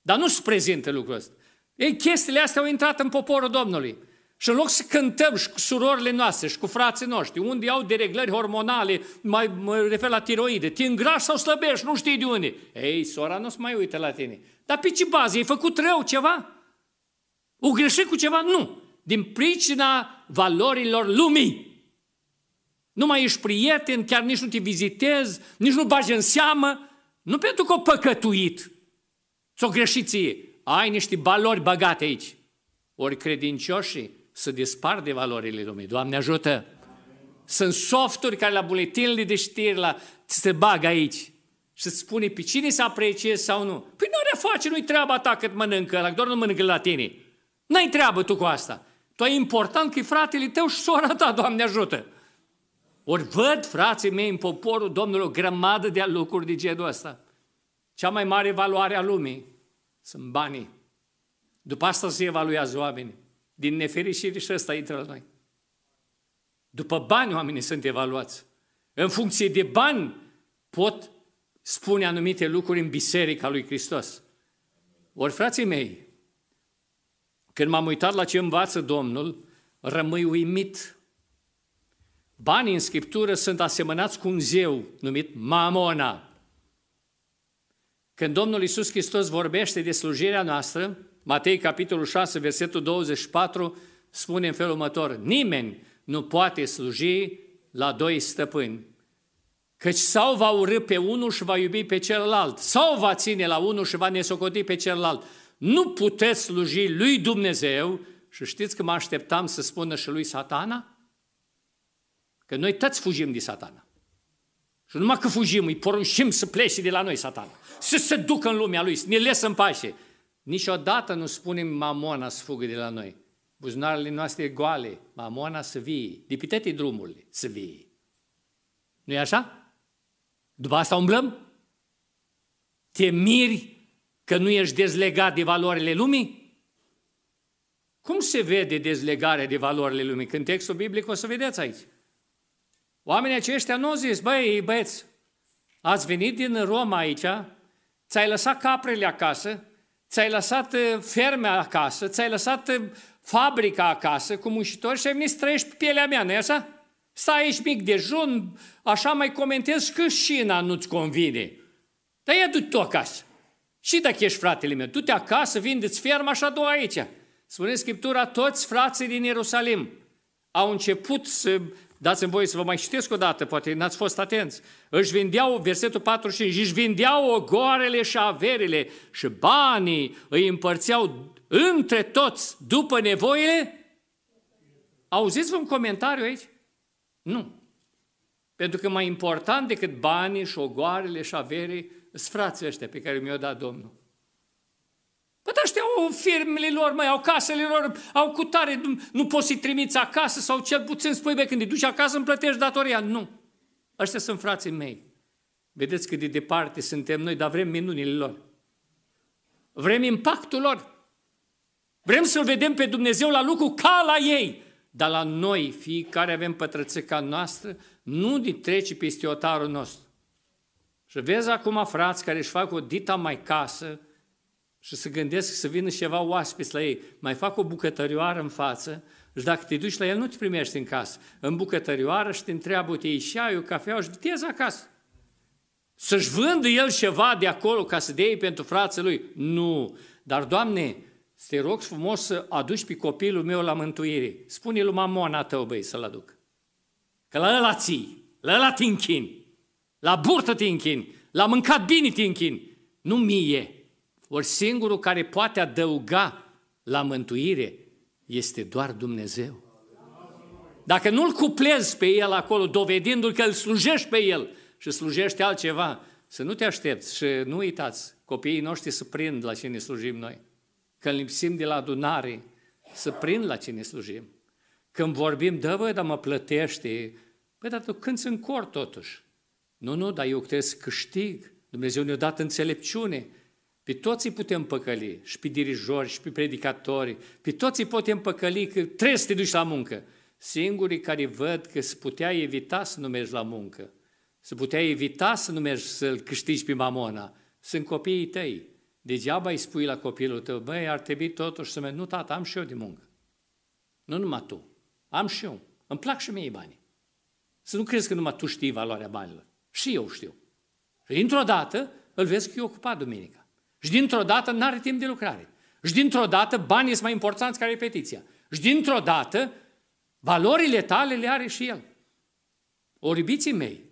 Dar nu se prezintă lucrul ăsta. Ei, chestiile astea au intrat în poporul Domnului. Și în loc să cântăm și cu surorile noastre și cu frații noștri, unde au dereglări hormonale, mai mă refer la tiroide, te îngrași sau slăbești, nu știi de unde. Ei, sora nu se mai uită la tine. Dar pe ce bază? Ai făcut rău ceva? O greșit cu ceva? Nu. Din pricina valorilor lumii. Nu mai ești prieten, chiar nici nu te vizitezi, nici nu bagi în seamă. Nu pentru că o păcătuit, ți-o greșit ție. Ai niște valori băgate aici. Ori credincioșii să dispar de valorile lumii. Doamne ajută! Sunt softuri care la buletinile de știri la, se bagă aici și îți spune pe cine să apreciezi sau nu. Păi nu are face, nu-i treaba ta cât mănâncă, dacă doar nu mănâncă la tine. N-ai treabă tu cu asta. Tu ai important că fratele tău și sora ta, Doamne ajută. Ori văd, frații mei, în poporul Domnului o grămadă de lucruri de genul ăsta. Cea mai mare valoare a lumii sunt banii. După asta se evaluează oamenii. Din nefericire și ăsta intră la noi. După bani oamenii sunt evaluați. În funcție de bani pot spune anumite lucruri în biserica lui Hristos. Ori, frații mei, când m-am uitat la ce învață Domnul, rămâi uimit. Banii în Scriptură sunt asemănați cu un zeu numit Mamona. Când Domnul Isus Hristos vorbește de slujirea noastră, Matei, capitolul 6, versetul 24, spune în felul următor, nimeni nu poate sluji la doi stăpâni, căci sau va urâ pe unul și va iubi pe celălalt, sau va ține la unul și va nesocoti pe celălalt. Nu puteți sluji lui Dumnezeu și știți că mă așteptam să spună și lui satana? Că noi toți fugim de satana. Și numai că fugim, îi poruncim să plece de la noi satana, să se ducă în lumea lui, să ne lese în pace. Niciodată nu spunem mamona să fugă de la noi. Buzunarele noastre goale, mamona să vii, dipitete drumurile să vii. nu e așa? După asta umblăm? Te miri că nu ești dezlegat de valorile lumii? Cum se vede dezlegarea de valorile lumii? Când textul biblic o să vedeți aici. Oamenii aceștia nu au zis, băi, băieți, ați venit din Roma aici, ți-ai lăsat caprele acasă, ți-ai lăsat eh, ferme acasă, ți-ai lăsat eh, fabrica acasă cu mușitori și ai venit să trăiești pe pielea mea, nu-i așa? Stai aici mic dejun, așa mai comentez că în nu-ți convine. Dar ia du-te tu acasă. Și dacă ești fratele meu, du-te acasă, vindeți ferma așa adu aici. Spune Scriptura, toți frații din Ierusalim au început să Dați-mi voie să vă mai citesc o dată, poate n-ați fost atenți. Își vindeau, versetul 45, își vindeau ogoarele și averile și banii îi împărțeau între toți după nevoie. Auziți un comentariu aici? Nu. Pentru că mai important decât banii și ogoarele și averii sunt frații ăștia pe care mi-o dat Domnul. Păi ăștia au firmele lor, mai au casele lor, au cutare, nu, nu poți să-i trimiți acasă sau cel puțin spui, bă, când îi duci acasă îmi plătești datoria. Nu. Ăștia sunt frații mei. Vedeți cât de departe suntem noi, dar vrem minunile lor. Vrem impactul lor. Vrem să-L vedem pe Dumnezeu la lucru ca la ei. Dar la noi, fiecare avem pătrățeca noastră, nu din trece peste otarul nostru. Și vezi acum frați care își fac o dita mai casă, și să gândesc să vină ceva oaspeți la ei, mai fac o bucătărioară în față și dacă te duci la el, nu te primești în casă. În bucătărioară și te întreabă, te ieși o cafea, și te acasă. Să-și vândă el ceva de acolo ca să dea pentru frații lui. Nu. Dar, Doamne, să te rog frumos să aduci pe copilul meu la mântuire. Spune lui mamona tău, băi, să-l aduc. Că la ăla ții, la ăla te închin, la burtă te închin, la mâncat bine te închin. nu mie. Ori singurul care poate adăuga la mântuire este doar Dumnezeu. Dacă nu-L cuplezi pe El acolo, dovedindu-L că îl slujești pe El și slujești altceva, să nu te aștepți și nu uitați, copiii noștri să prind la cine slujim noi. Când lipsim de la adunare, să prind la cine slujim. Când vorbim, dă voi, dar mă plătește. Păi, dar tu când în cor totuși. Nu, nu, dar eu trebuie să câștig. Dumnezeu ne-a dat înțelepciune. Pe toți îi putem păcăli, și pe dirijori, și pe predicatori, pe toți îi putem păcăli că trebuie să te duci la muncă. Singurii care văd că se putea evita să nu mergi la muncă, se putea evita să nu mergi să-l câștigi pe mamona, sunt copiii tăi. Degeaba îi spui la copilul tău, băi, ar trebui totuși să mergi, Nu, tată, am și eu de muncă. Nu numai tu. Am și eu. Îmi plac și mie banii. Să nu crezi că numai tu știi valoarea banilor. Și eu știu. Și într-o dată îl vezi că e ocupat duminica. Și dintr-o dată nu are timp de lucrare. Și dintr-o dată banii sunt mai importanți ca repetiția. Și dintr-o dată valorile tale le are și el. Oribiții mei,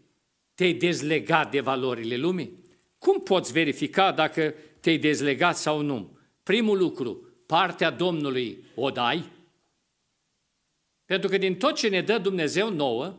te-ai dezlegat de valorile lumii? Cum poți verifica dacă te-ai dezlegat sau nu? Primul lucru, partea Domnului o dai? Pentru că din tot ce ne dă Dumnezeu nouă,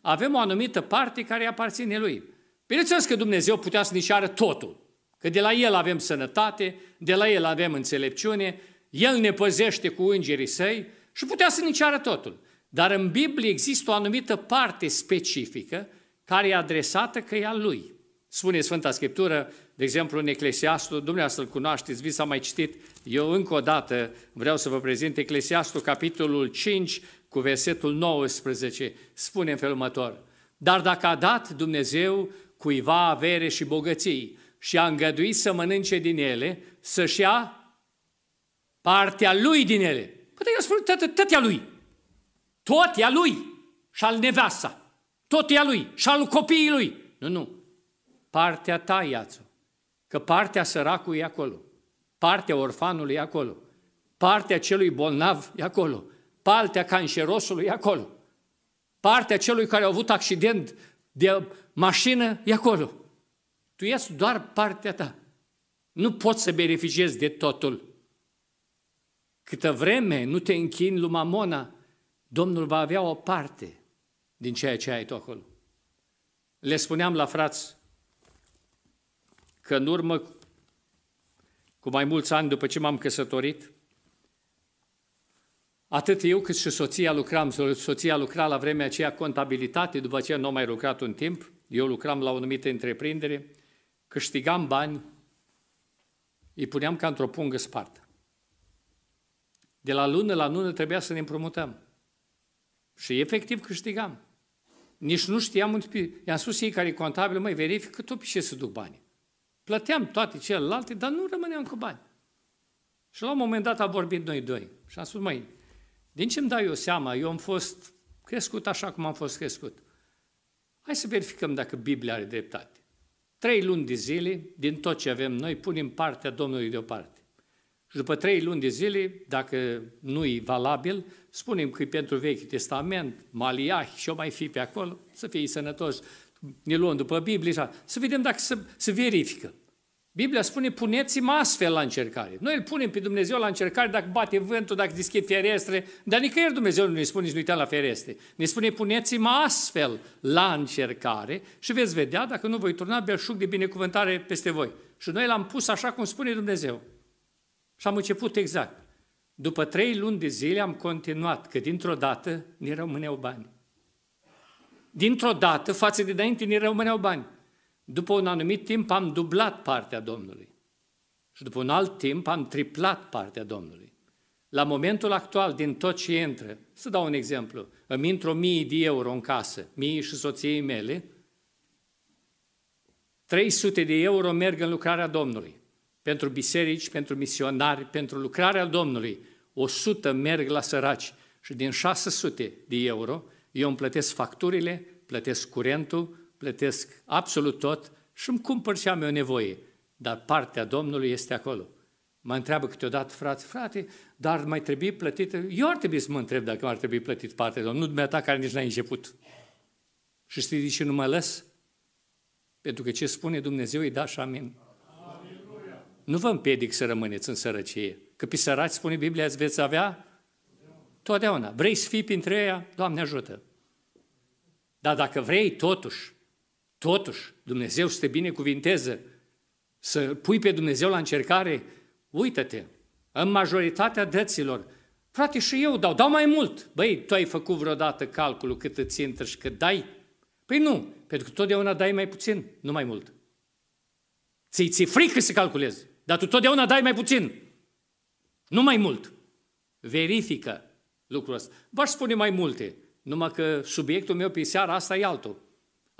avem o anumită parte care îi aparține Lui. Bineînțeles că Dumnezeu putea să ne ceară totul, Că de la El avem sănătate, de la El avem înțelepciune, El ne păzește cu îngerii săi și putea să ne ceară totul. Dar în Biblie există o anumită parte specifică care e adresată că e a Lui. Spune Sfânta Scriptură, de exemplu, în Eclesiastul, dumneavoastră îl cunoașteți, vi s-a mai citit, eu încă o dată vreau să vă prezint Eclesiastul, capitolul 5, cu versetul 19, spune în felul următor. Dar dacă a dat Dumnezeu cuiva avere și bogății, și a îngăduit să mănânce din ele, să-și ia partea lui din ele. Păi da, eu spun, tătă, tătea lui, tot ea lui și al nevasa. tot ea lui și al copiii lui. Nu, nu, partea ta iați că partea săracului e acolo, partea orfanului e acolo, partea celui bolnav e acolo, partea cancerosului e acolo, partea celui care a avut accident de mașină e acolo. Tu ia doar partea ta. Nu poți să beneficiezi de totul. Câtă vreme nu te închini lui Mamona, Domnul va avea o parte din ceea ce ai tu acolo. Le spuneam la frați că în urmă, cu mai mulți ani după ce m-am căsătorit, atât eu cât și soția lucram, soția lucra la vremea aceea contabilitate, după aceea nu am mai lucrat un timp, eu lucram la o anumită întreprindere, câștigam bani, îi puneam ca într-o pungă spartă. De la lună la lună trebuia să ne împrumutăm. Și efectiv câștigam. Nici nu știam unde... I-am spus ei care e contabil, măi, verifică tot pe ce se duc banii. Plăteam toate celelalte, dar nu rămâneam cu bani. Și la un moment dat a vorbit noi doi. Și am spus, măi, din ce îmi dau eu seama, eu am fost crescut așa cum am fost crescut. Hai să verificăm dacă Biblia are dreptate. Trei luni de zile, din tot ce avem noi, punem partea Domnului deoparte. Și după trei luni de zile, dacă nu e valabil, spunem că e pentru Vechiul Testament, Maliah și o mai fi pe acolo, să fie sănătos, ne luăm după Biblie, să vedem dacă se, se verifică. Biblia spune, puneți-mă astfel la încercare. Noi îl punem pe Dumnezeu la încercare dacă bate vântul, dacă deschid ferestre, dar nicăieri Dumnezeu nu ne spune nici nu la ferestre. Ne spune, puneți-mă astfel la încercare și veți vedea dacă nu voi turna belșug de binecuvântare peste voi. Și noi l-am pus așa cum spune Dumnezeu. Și am început exact. După trei luni de zile am continuat, că dintr-o dată ne rămâneau bani. Dintr-o dată, față de înainte, ne rămâneau bani. După un anumit timp am dublat partea Domnului și după un alt timp am triplat partea Domnului. La momentul actual, din tot ce intră, să dau un exemplu, îmi intră mie de euro în casă, mie și soției mele, 300 de euro merg în lucrarea Domnului. Pentru biserici, pentru misionari, pentru lucrarea Domnului. 100 merg la săraci și din 600 de euro eu îmi plătesc facturile, plătesc curentul, plătesc absolut tot și îmi cumpăr ce am eu nevoie. Dar partea Domnului este acolo. Mă întreabă câteodată, frate, frate, dar mai trebuie plătit? Eu ar trebui să mă întreb dacă ar trebui plătit partea Domnului, nu dumneata care nici n a început. Și știi de ce nu mă lăs? Pentru că ce spune Dumnezeu e da și amin. Nu vă împiedic să rămâneți în sărăcie. Că pe sărați, spune Biblia, îți veți avea totdeauna. Vrei să fii printre ea? Doamne ajută! Dar dacă vrei totuși Totuși, Dumnezeu să te binecuvinteze, să pui pe Dumnezeu la încercare, uită-te, în majoritatea dăților, frate, și eu dau, dau mai mult. Băi, tu ai făcut vreodată calculul cât îți intră și cât dai? Păi nu, pentru că totdeauna dai mai puțin, nu mai mult. Ți-i ți frică să calculezi, dar tu totdeauna dai mai puțin, nu mai mult. Verifică lucrul ăsta. V-aș spune mai multe, numai că subiectul meu pe seara asta e altul.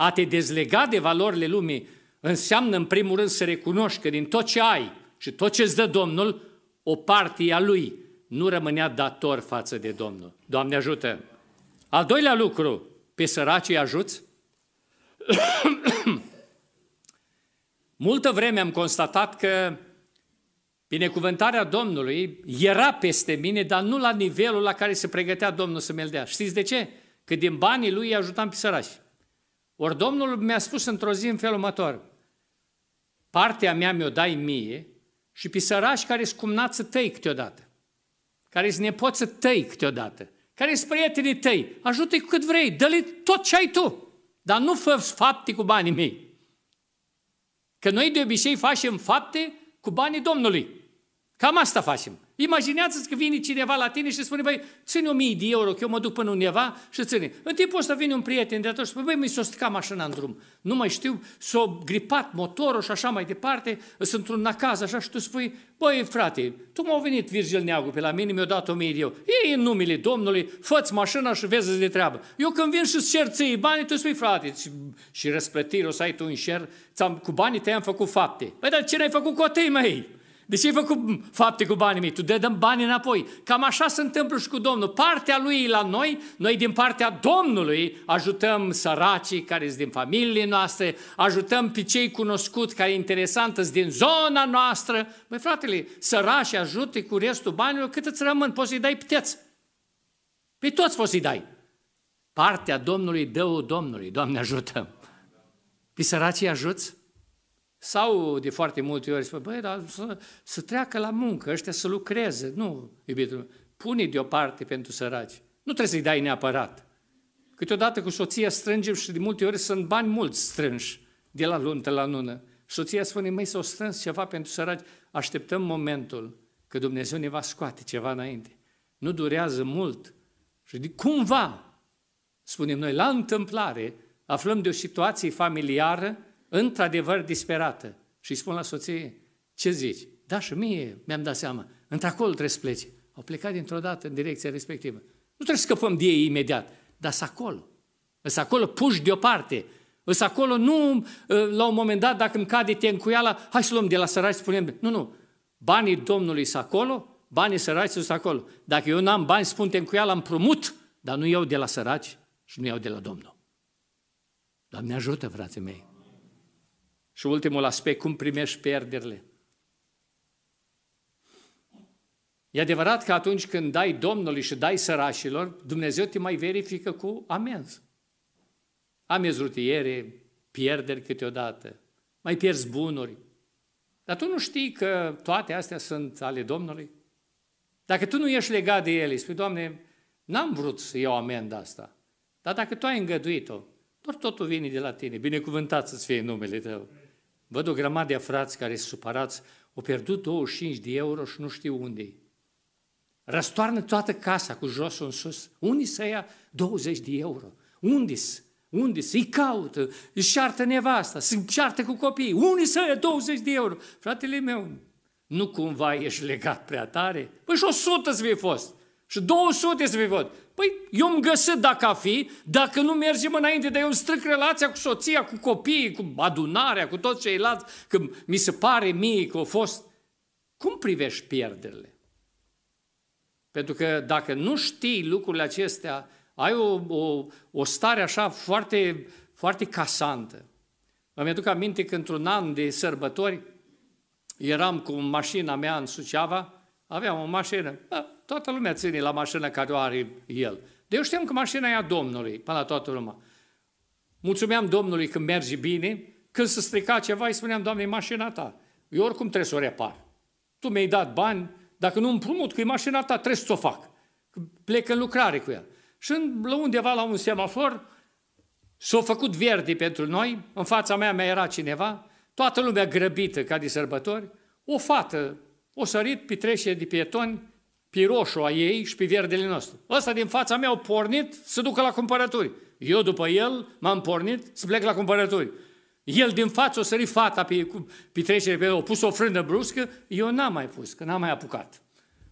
A te dezlega de valorile lumii înseamnă în primul rând să recunoști că din tot ce ai și tot ce îți dă Domnul, o parte a Lui nu rămânea dator față de Domnul. Doamne ajută! Al doilea lucru, pe săracii ajuți? Multă vreme am constatat că binecuvântarea Domnului era peste mine, dar nu la nivelul la care se pregătea Domnul să mi-l dea. Știți de ce? Că din banii lui îi ajutam pe săraci. Ori Domnul mi-a spus într-o zi în felul următor, partea mea mi-o dai mie și pe sărași care sunt cumnață tăi câteodată, care sunt nepoță tăi câteodată, care sunt prietenii tăi, ajută-i cât vrei, dă-le tot ce ai tu, dar nu fă fapte cu banii mei. Că noi de obicei facem fapte cu banii Domnului. Cam asta facem. Imaginează-ți că vine cineva la tine și spune, băi, ține 1000 de euro, că eu mă duc până undeva și ține. În timpul ăsta vine un prieten de atunci și spune, băi, mi s-a stricat mașina în drum. Nu mai știu, s o gripat motorul și așa mai departe, sunt într-un acasă, așa și tu spui, băi, frate, tu m-au venit Virgil Neagu pe la mine, mi au dat 1000 de euro. Ei în numele Domnului, fă-ți mașina și vezi de treabă. Eu când vin și-ți cer ții banii, tu spui, frate, și răsplătire o să ai tu în șer, cu banii te am făcut fapte. Păi, dar ce n-ai făcut cu a tăi, măi? De ce ai făcut fapte cu banii mei? Tu dă dăm bani înapoi. Cam așa se întâmplă și cu Domnul. Partea lui e la noi, noi din partea Domnului ajutăm săracii care sunt din familie noastre, ajutăm pe cei cunoscuți care sunt sunt din zona noastră. Băi fratele, săraci ajută cu restul banilor cât îți rămân, poți să-i dai puteți. Păi pe toți poți să-i dai. Partea Domnului dă Domnului, Doamne ajută. Pe păi săracii ajuți? Sau de foarte multe ori spune, băi, dar să, să treacă la muncă, ăștia să lucreze. Nu, iubitul pune deoparte pentru săraci. Nu trebuie să-i dai neapărat. Câteodată cu soția strângem și de multe ori sunt bani mulți strânși de la luntă la lună. Soția spune, măi, s-au strâns ceva pentru săraci. Așteptăm momentul că Dumnezeu ne va scoate ceva înainte. Nu durează mult. Și de cumva, spunem noi, la întâmplare, aflăm de o situație familiară într-adevăr disperată și îi spun la soție, ce zici? Da, și mie mi-am dat seama, într-acolo trebuie să pleci. Au plecat dintr-o dată în direcția respectivă. Nu trebuie să scăpăm de ei imediat, dar să acolo. Să acolo puși deoparte. Să acolo nu ă, la un moment dat, dacă îmi cade tencuiala, hai să luăm de la săraci spunem, nu, nu, banii Domnului sunt acolo, banii săraci sunt acolo. Dacă eu n-am bani, spun tencuiala, promut, dar nu iau de la săraci și nu iau de la Domnul. Doamne ajută, frații mei! Și ultimul aspect, cum primești pierderile. E adevărat că atunci când dai Domnului și dai sărașilor, Dumnezeu te mai verifică cu amenzi. Amenzi rutiere, pierderi câteodată, mai pierzi bunuri. Dar tu nu știi că toate astea sunt ale Domnului? Dacă tu nu ești legat de ele, spui, Doamne, n-am vrut să iau amenda asta, dar dacă tu ai îngăduit-o, doar totul vine de la tine, binecuvântat să-ți fie numele Tău. Văd o grămadă de frați care sunt supărați, au pierdut 25 de euro și nu știu unde -i. Răstoarnă toată casa cu josul în sus. Unii să ia 20 de euro. unde unde Îi caută, își ceartă nevasta, se ceartă cu copiii. Unii să ia 20 de euro. Fratele meu, nu cumva ești legat prea tare? Păi și 100 să fi fost. Și 200 să fi fost. Păi eu îmi găsesc dacă a fi, dacă nu mergem înainte, dar eu îmi strâng relația cu soția, cu copiii, cu adunarea, cu toți ceilalți, că mi se pare mie că au fost. Cum privești pierderile? Pentru că dacă nu știi lucrurile acestea, ai o, o, o stare așa foarte, foarte casantă. Îmi aduc aminte că într-un an de sărbători eram cu mașina mea în Suceava, aveam o mașină, Toată lumea ține la mașină care o are el. Deci eu știam că mașina e a Domnului, până la toată lumea. Mulțumeam Domnului că merge bine, când se strica ceva, îi spuneam, Doamne, e mașina ta. Eu oricum trebuie să o repar. Tu mi-ai dat bani, dacă nu împrumut, că e mașina ta, trebuie să o fac. Plec în lucrare cu el. Și la undeva, la un semafor, s au făcut verde pentru noi, în fața mea mai era cineva, toată lumea grăbită ca de sărbători, o fată o sărit pe de pietoni pe roșu a ei și pe verdele nostru. Ăsta din fața mea a pornit să ducă la cumpărături. Eu după el m-am pornit să plec la cumpărături. El din față o sări fata pe, pe trecere, pe o pus o frână bruscă, eu n-am mai pus, că n-am mai apucat.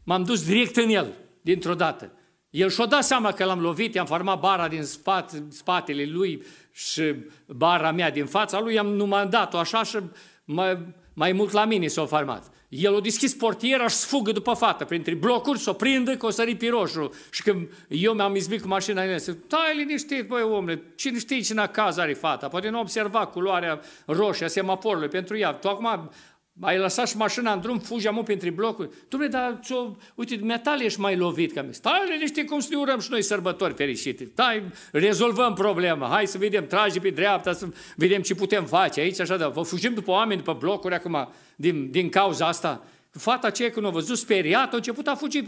M-am dus direct în el, dintr-o dată. El și-o dat seama că l-am lovit, i-am format bara din spate, spatele lui și bara mea din fața lui, i-am numandat-o așa și mai, mai mult la mine s o format. El a deschis portiera și sfugă după fată, printre blocuri, să o prindă, că o sări piroșul. Și când eu mi-am izbit cu mașina în zic, tai liniștit, băi, omule, cine știe cine acasă are fata? Poate nu observa culoarea roșie a semaforului pentru ea. Tu acum mai lăsat și mașina în drum, fugi amul printre blocuri. Dumnezeu dar ți-o, uite, metal ești mai lovit Că Stai liniște cum să ne urăm și noi sărbători fericite. Stai, rezolvăm problema. Hai să vedem, trage pe dreapta, să vedem ce putem face aici, așa, dar fugim după oameni, după blocuri acum, din, din cauza asta. Fata aceea când a văzut speriat, a început a fugi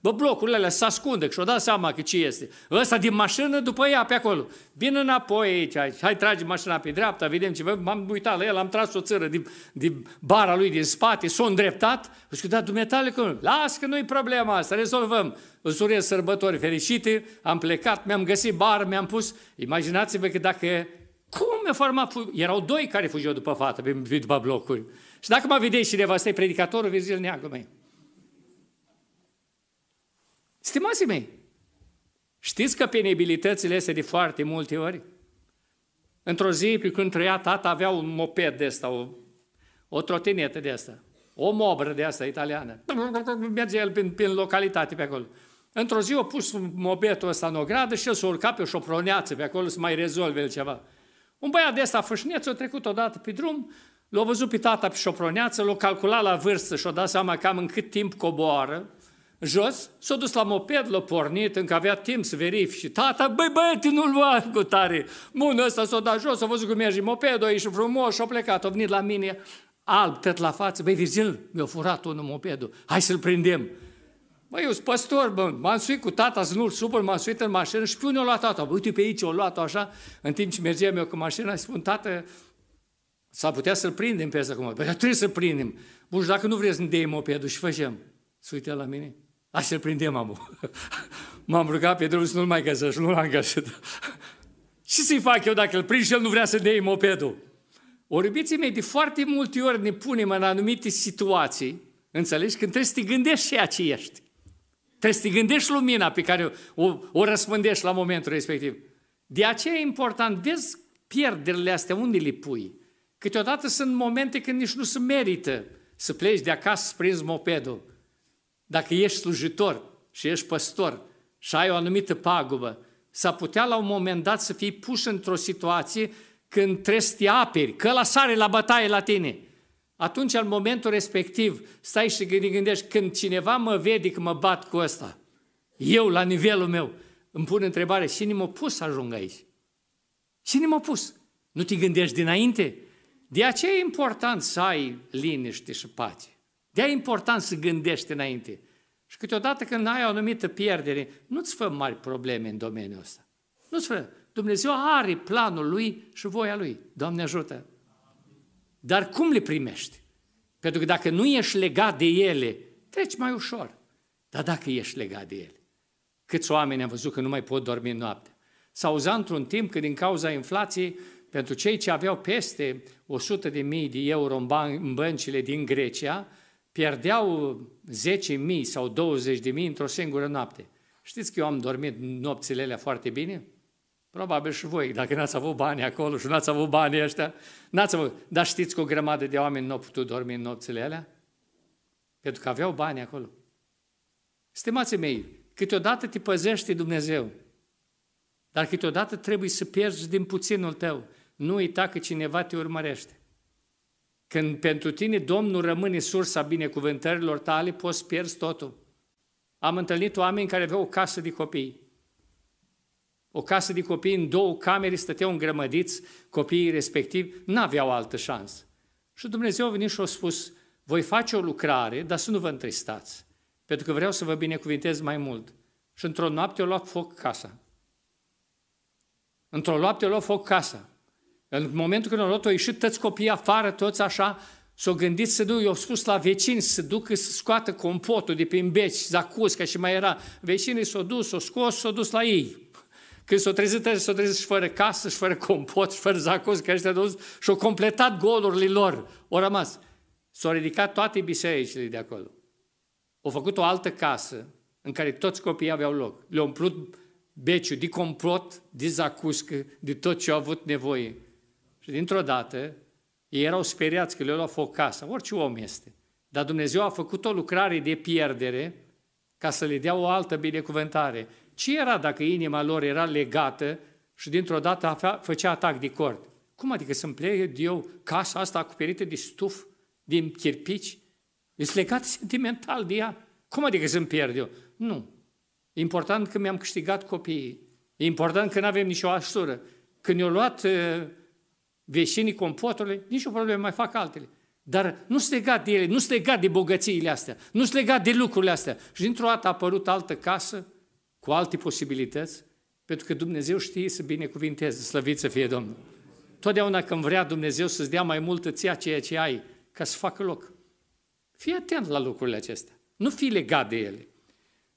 bă, blocurile alea, să ascundă, și-o dat seama că ce este. Ăsta din mașină, după ea, pe acolo. Bine înapoi aici, hai, hai trage mașina pe dreapta, vedem ce. M-am uitat la el, am tras o țără din, din bara lui din spate, s-a îndreptat. Și da, dumneavoastră, că las că nu-i problema asta, rezolvăm. Îți urez sărbători fericite, am plecat, mi-am găsit bar, mi-am pus. Imaginați-vă că dacă... Cum mi-a format... Erau doi care fugeau după fată, după blocuri. Și dacă mă vedeți cineva, ăsta e predicatorul, veți zile neagră, măi. Stimați mei, știți că penibilitățile este de foarte multe ori, într-o zi, pe când trăia tata, avea un moped de asta, o, o trotinetă de asta, o mobră de asta italiană. Merge el prin, prin localitate pe acolo. Într-o zi a pus mobetul ăsta în gradă și el s-a urcat pe o șoproneață pe acolo să mai rezolve el ceva. Un băiat de ăsta fâșneț a trecut odată pe drum, L-a văzut pe tata pe șoproneață, l-a calculat la vârstă și-a dat seama cam în cât timp coboară jos, s-a dus la moped, l-a pornit, încă avea timp să verifice. Tata, băi băiete, nu-l lua cu tare. Bun, ăsta s-a dat jos, a văzut cum merge mopedul, a ieșit frumos și a plecat, a venit la mine alb, tot la față. Băi, Virgil, mi-a furat unul mopedul, hai să-l prindem. Băi, eu sunt păstor, bă, m-am suit cu tata să nu-l supăr, m-am suit în mașină și pe unde o luat tata? Bă, uite pe aici, o luat așa, în timp ce mergeam eu cu mașina, spun, tată, S-ar putea să-l prindem pe asta acum. Păi trebuie să prindem. Bun, și dacă nu vreți să ne dea mopedul și facem. Să uite la mine. Așa să-l prindem, mamă. M-am rugat pe drum să nu-l mai găsesc, nu l-am găsit. Ce să-i fac eu dacă îl prind și el nu vrea să dea mopedul? Oribiții mei, de foarte multe ori ne punem în anumite situații, înțelegi, când trebuie să te gândești ceea ce ești. Trebuie să te gândești lumina pe care o, o, o răspândești la momentul respectiv. De aceea e important, vezi pierderile astea, unde le pui? Câteodată sunt momente când nici nu se merită să pleci de acasă să prinzi mopedul. Dacă ești slujitor și ești păstor și ai o anumită pagubă, s-ar putea la un moment dat să fii pus într-o situație când trebuie să te aperi, că la sare la bătaie la tine. Atunci, în momentul respectiv, stai și te gândești, când cineva mă vede că mă bat cu ăsta, eu, la nivelul meu, îmi pun întrebare, cine m-a pus să ajung aici? Cine m-a pus? Nu te gândești dinainte? De aceea e important să ai liniște și pace. de e important să gândești înainte. Și câteodată când ai o anumită pierdere, nu-ți fă mari probleme în domeniul ăsta. Nu-ți fă. Dumnezeu are planul Lui și voia Lui. Doamne ajută! Dar cum le primești? Pentru că dacă nu ești legat de ele, treci mai ușor. Dar dacă ești legat de ele, câți oameni am văzut că nu mai pot dormi noapte. s auzat într-un timp că din cauza inflației pentru cei ce aveau peste 100.000 de euro în, ban- în băncile din Grecia, pierdeau 10.000 sau 20.000 într-o singură noapte. Știți că eu am dormit nopțile alea foarte bine? Probabil și voi, dacă n-ați avut bani acolo și n-ați avut bani ăștia, n-ați avut. Dar știți că o grămadă de oameni nu au putut dormi în nopțile alea? Pentru că aveau bani acolo. Stimații mei, câteodată te păzește Dumnezeu, dar câteodată trebuie să pierzi din puținul tău nu uita că cineva te urmărește. Când pentru tine Domnul rămâne sursa binecuvântărilor tale, poți pierzi totul. Am întâlnit oameni care aveau o casă de copii. O casă de copii în două camere stăteau îngrămădiți, copiii respectivi n-aveau altă șansă. Și Dumnezeu a venit și a spus, voi face o lucrare, dar să nu vă întristați, pentru că vreau să vă binecuvintez mai mult. Și într-o noapte a luat foc casa. Într-o noapte a luat foc casa. În momentul când Lot a ieșit, toți copiii afară, toți așa, s-au gândit să duc, i-au spus la vecini să ducă să scoată compotul de prin beci, zacusca și mai era. Vecinii s-au dus, s-au scos, s-au dus la ei. Când s-au trezit, s-au trezit și fără casă, și fără compot, și fără zacusca, și dus și-au completat golurile lor. Au rămas. S-au ridicat toate bisericile de acolo. Au făcut o altă casă în care toți copiii aveau loc. Le-au umplut beciul de complot, de zacuscă, de tot ce au avut nevoie și dintr-o dată, ei erau speriați că le au luat foc casa, orice om este. Dar Dumnezeu a făcut o lucrare de pierdere ca să le dea o altă binecuvântare. Ce era dacă inima lor era legată și dintr-o dată făcea atac de cord? Cum adică să-mi plec eu casa asta acoperită de stuf, din chirpici? Ești legat sentimental de ea. Cum adică să-mi pierd eu? Nu. E important că mi-am câștigat copiii. E important că nu avem nicio asură. Când i au luat uh, veșinii complotului, nici o problemă, mai fac altele. Dar nu sunt legat de ele, nu sunt legat de bogățiile astea, nu sunt legat de lucrurile astea. Și dintr-o dată a apărut altă casă cu alte posibilități, pentru că Dumnezeu știe să binecuvinteze, slăvit să fie Domnul. Totdeauna când vrea Dumnezeu să-ți dea mai mult, ția ceea ce ai, ca să facă loc. Fii atent la lucrurile acestea. Nu fi legat de ele.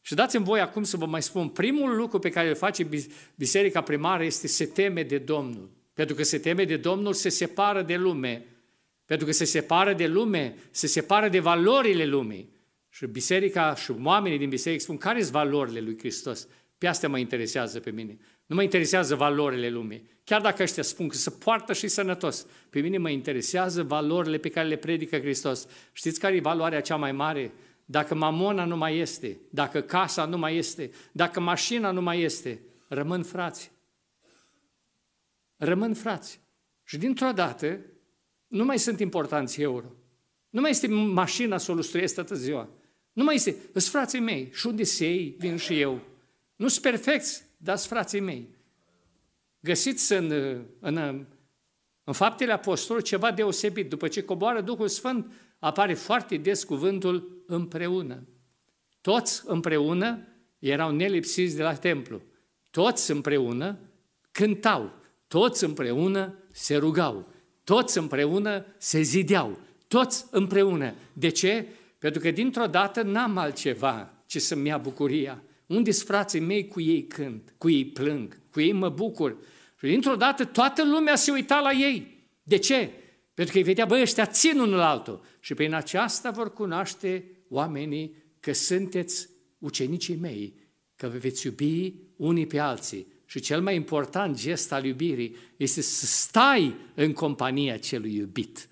Și dați-mi voi acum să vă mai spun, primul lucru pe care îl face biserica primară este să teme de Domnul. Pentru că se teme de Domnul, se separă de lume. Pentru că se separă de lume, se separă de valorile lumii. Și biserica și oamenii din biserică spun, care sunt valorile lui Hristos? Pe asta mă interesează pe mine. Nu mă interesează valorile lumii. Chiar dacă ăștia spun că se poartă și sănătos, pe mine mă interesează valorile pe care le predică Hristos. Știți care e valoarea cea mai mare? Dacă mamona nu mai este, dacă casa nu mai este, dacă mașina nu mai este, rămân frați rămân frați. Și dintr-o dată, nu mai sunt importanți euro. Nu mai este mașina să o lustruiesc toată ziua. Nu mai este, sunt frații mei. Și unde se ei, vin și eu. Nu sunt perfecți, dar sunt frații mei. Găsiți în, în, în faptele apostolului ceva deosebit. După ce coboară Duhul Sfânt, apare foarte des cuvântul împreună. Toți împreună erau nelipsiți de la templu. Toți împreună cântau toți împreună se rugau, toți împreună se zideau, toți împreună. De ce? Pentru că dintr-o dată n-am altceva ce să-mi ia bucuria. Unde s frații mei cu ei cânt, cu ei plâng, cu ei mă bucur? Și dintr-o dată toată lumea se uita la ei. De ce? Pentru că îi vedea, băi, ăștia țin unul altul. Și prin aceasta vor cunoaște oamenii că sunteți ucenicii mei, că vă veți iubi unii pe alții și cel mai important gest al iubirii este să stai în compania celui iubit.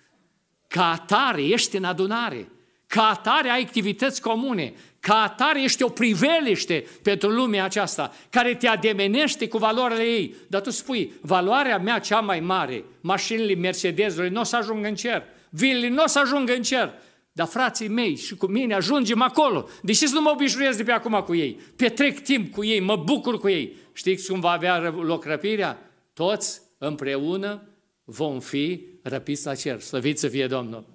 Ca atare ești în adunare, ca atare ai activități comune, ca atare ești o priveliște pentru lumea aceasta, care te ademenește cu valoarele ei. Dar tu spui, valoarea mea cea mai mare, mașinile Mercedesului, nu o să ajung în cer, vilele nu o să ajung în cer, dar frații mei și cu mine ajungem acolo. De ce să nu mă obișnuiesc de pe acum cu ei? Petrec timp cu ei, mă bucur cu ei. Știți cum va avea loc răpirea? Toți împreună vom fi răpiți la cer. Slăvit să fie Domnul!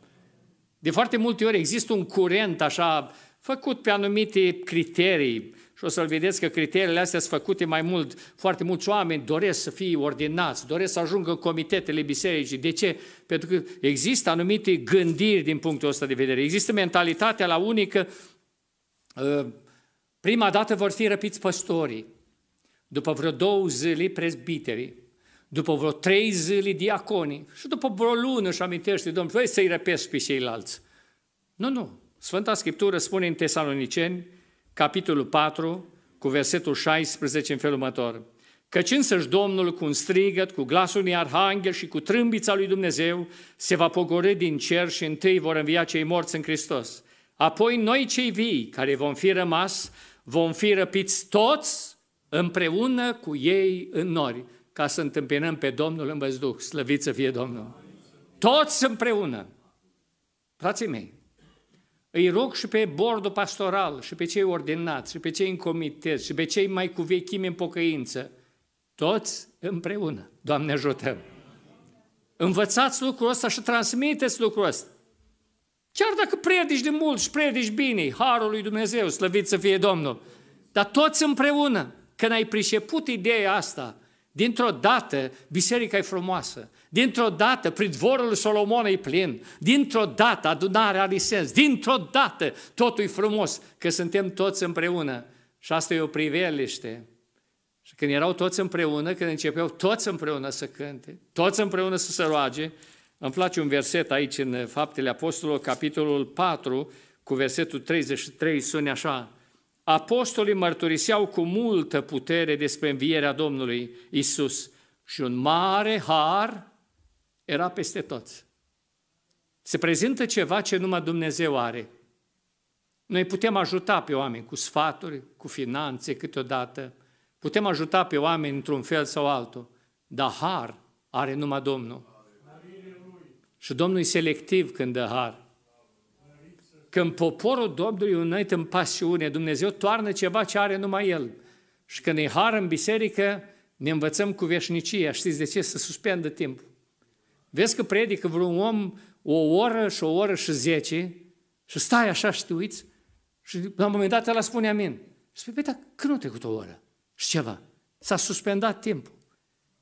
De foarte multe ori există un curent așa făcut pe anumite criterii, și o să-l vedeți că criteriile astea sunt făcute mai mult. Foarte mulți oameni doresc să fie ordinați, doresc să ajungă în comitetele bisericii. De ce? Pentru că există anumite gândiri din punctul ăsta de vedere. Există mentalitatea la unii că uh, prima dată vor fi răpiți păstorii, după vreo două zile prezbiterii, după vreo trei zile diaconii și după vreo lună își amintește Domnul, voi păi, să-i răpesc pe ceilalți. Nu, nu. Sfânta Scriptură spune în Tesaloniceni capitolul 4, cu versetul 16 în felul următor. Căci însăși Domnul cu un strigăt, cu glasul unui arhanghel și cu trâmbița lui Dumnezeu se va pogorâ din cer și întâi vor învia cei morți în Hristos. Apoi noi cei vii care vom fi rămas, vom fi răpiți toți împreună cu ei în nori, ca să întâmpinăm pe Domnul în văzduh. Slăvit să fie Domnul! Toți împreună! Frații mei, îi rog și pe bordul pastoral, și pe cei ordinați, și pe cei în comitet, și pe cei mai cu vechime în pocăință, toți împreună. Doamne ajutăm! Învățați lucrul ăsta și transmiteți lucrul ăsta. Chiar dacă predici de mult și predici bine, harul lui Dumnezeu, slăvit să fie Domnul, dar toți împreună, când ai priceput ideea asta, Dintr-o dată, biserica e frumoasă. Dintr-o dată, pridvorul Solomon e plin. Dintr-o dată, adunarea are sens. Dintr-o dată, totul e frumos, că suntem toți împreună. Și asta e o priveliște. Și când erau toți împreună, când începeau toți împreună să cânte, toți împreună să se roage, îmi place un verset aici în Faptele Apostolilor, capitolul 4, cu versetul 33, sună așa, apostolii mărturiseau cu multă putere despre învierea Domnului Isus și un mare har era peste toți. Se prezintă ceva ce numai Dumnezeu are. Noi putem ajuta pe oameni cu sfaturi, cu finanțe câteodată, putem ajuta pe oameni într-un fel sau altul, dar har are numai Domnul. Și Domnul e selectiv când dă har. Când poporul Domnului înainte în pasiune, Dumnezeu toarnă ceva ce are numai El. Și când e har în biserică, ne învățăm cu veșnicia. Știți de ce? Să suspendă timpul. Vezi că predică vreun om o oră și o oră și zece și stai așa și te uiți și la un moment dat ăla spune amin. Și spui, păi, dar când a trecut o oră? Și ceva. S-a suspendat timpul.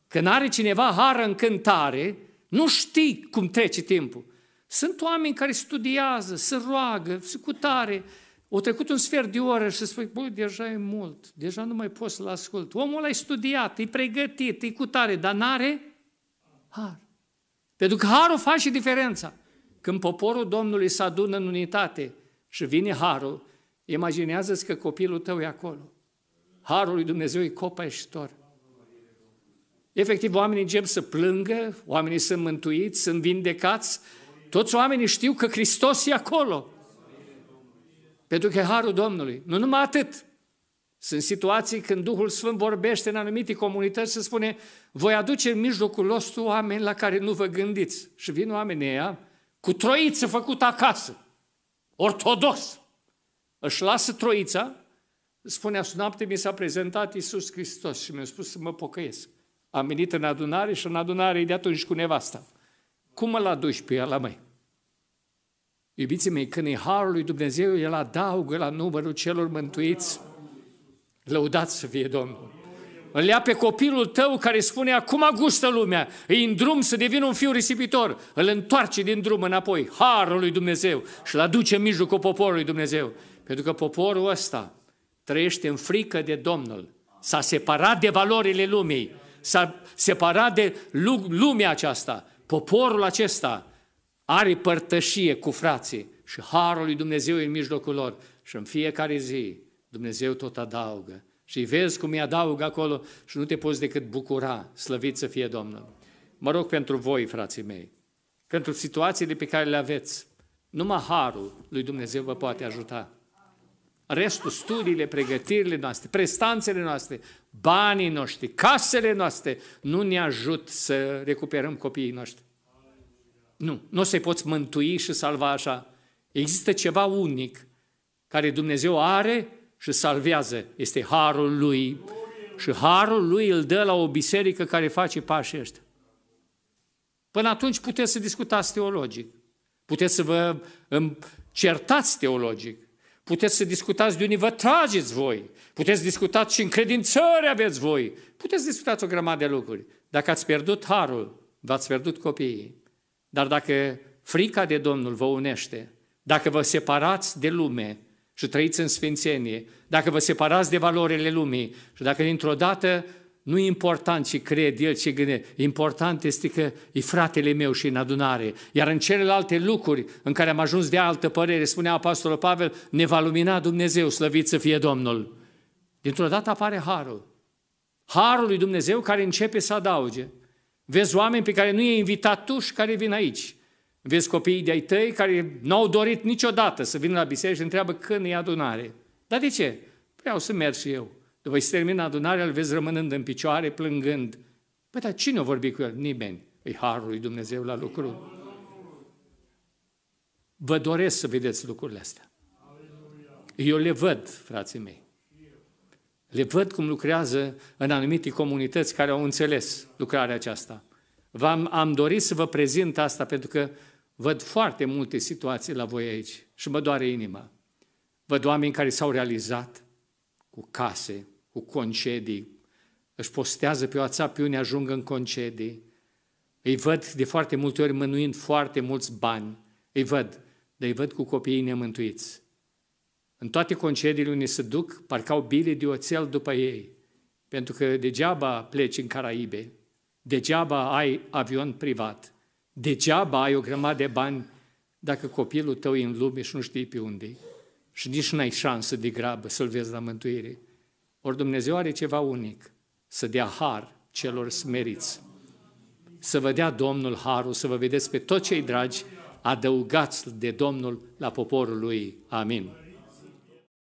Când are cineva hară în cântare, nu știi cum trece timpul. Sunt oameni care studiază, se roagă, se cutare. O trecut un sfert de oră și spui, băi, deja e mult, deja nu mai pot să-l ascult. Omul ăla e studiat, e pregătit, e cutare, dar n-are har. Pentru că harul face diferența. Când poporul Domnului se adună în unitate și vine harul, imaginează-ți că copilul tău e acolo. Harul lui Dumnezeu e copășitor. Efectiv, oamenii încep să plângă, oamenii sunt mântuiți, sunt vindecați, toți oamenii știu că Hristos e acolo. Pentru că e harul Domnului. Nu numai atât. Sunt situații când Duhul Sfânt vorbește în anumite comunități și spune voi aduce în mijlocul nostru oameni la care nu vă gândiți. Și vin oamenii ăia cu troiță făcută acasă, ortodox. Își lasă troița, spune, azi noapte mi s-a prezentat Iisus Hristos și mi-a spus să mă pocăiesc. Am venit în adunare și în adunare e de atunci cu nevasta. Cum mă la ea la măi? Iubiții mei, când e harul lui Dumnezeu, el adaugă la numărul celor mântuiți. Lăudați să fie Domnul. Îl ia pe copilul tău care spune, acum gustă lumea, îi în drum să devină un fiu risipitor. Îl întoarce din drum înapoi, harul lui Dumnezeu, și îl aduce în mijlocul poporului Dumnezeu. Pentru că poporul ăsta trăiește în frică de Domnul. S-a separat de valorile lumii, s-a separat de lumea aceasta. Poporul acesta are părtășie cu frații și harul lui Dumnezeu în mijlocul lor. Și în fiecare zi Dumnezeu tot adaugă. Și vezi cum îi adaugă acolo și nu te poți decât bucura, slăvit să fie Domnul. Mă rog pentru voi, frații mei, pentru situațiile pe care le aveți. Numai harul lui Dumnezeu vă poate ajuta. Restul, studiile, pregătirile noastre, prestanțele noastre, banii noștri, casele noastre, nu ne ajut să recuperăm copiii noștri. Nu, nu se poți mântui și salva așa. Există ceva unic care Dumnezeu are și salvează. Este harul lui. Și harul lui îl dă la o biserică care face pașii ăștia. Până atunci puteți să discutați teologic. Puteți să vă certați teologic. Puteți să discutați de unii vă trageți voi. Puteți discuta și încredințări aveți voi. Puteți discutați o grămadă de lucruri. Dacă ați pierdut harul, v-ați pierdut copiii. Dar dacă frica de Domnul vă unește, dacă vă separați de lume și trăiți în sfințenie, dacă vă separați de valorile lumii și dacă dintr-o dată nu e important ce cred el, ce gânde. Important este că e fratele meu și în adunare. Iar în celelalte lucruri în care am ajuns de altă părere, spunea Apostolul Pavel, ne va lumina Dumnezeu, slăvit să fie Domnul. Dintr-o dată apare harul. Harul lui Dumnezeu care începe să adauge. Vezi oameni pe care nu i-ai invitat tu și care vin aici. Vezi copiii de-ai tăi care nu au dorit niciodată să vină la biserică și întreabă când e adunare. Dar de ce? Vreau să merg și eu. După ce termină adunarea, îl vezi rămânând în picioare, plângând. Păi, dar cine o vorbi cu el? Nimeni. E harul lui Dumnezeu la lucru. Vă doresc să vedeți lucrurile astea. Eu le văd, frații mei. Le văd cum lucrează în anumite comunități care au înțeles lucrarea aceasta. V-am, am dorit să vă prezint asta pentru că văd foarte multe situații la voi aici și mă doare inima. Văd oameni care s-au realizat cu case, cu concedii, își postează pe WhatsApp, pe unii ajung în concedii, îi văd de foarte multe ori mânuind foarte mulți bani, îi văd, dar îi văd cu copiii nemântuiți. În toate concediile unde se duc, parcau bile de oțel după ei, pentru că degeaba pleci în Caraibe, degeaba ai avion privat, degeaba ai o grămadă de bani dacă copilul tău e în lume și nu știi pe unde și nici nu ai șansă de grabă să-l vezi la mântuire. Ori Dumnezeu are ceva unic, să dea har celor smeriți. Să vă dea Domnul harul, să vă vedeți pe toți cei dragi, adăugați de Domnul la poporul lui. Amin.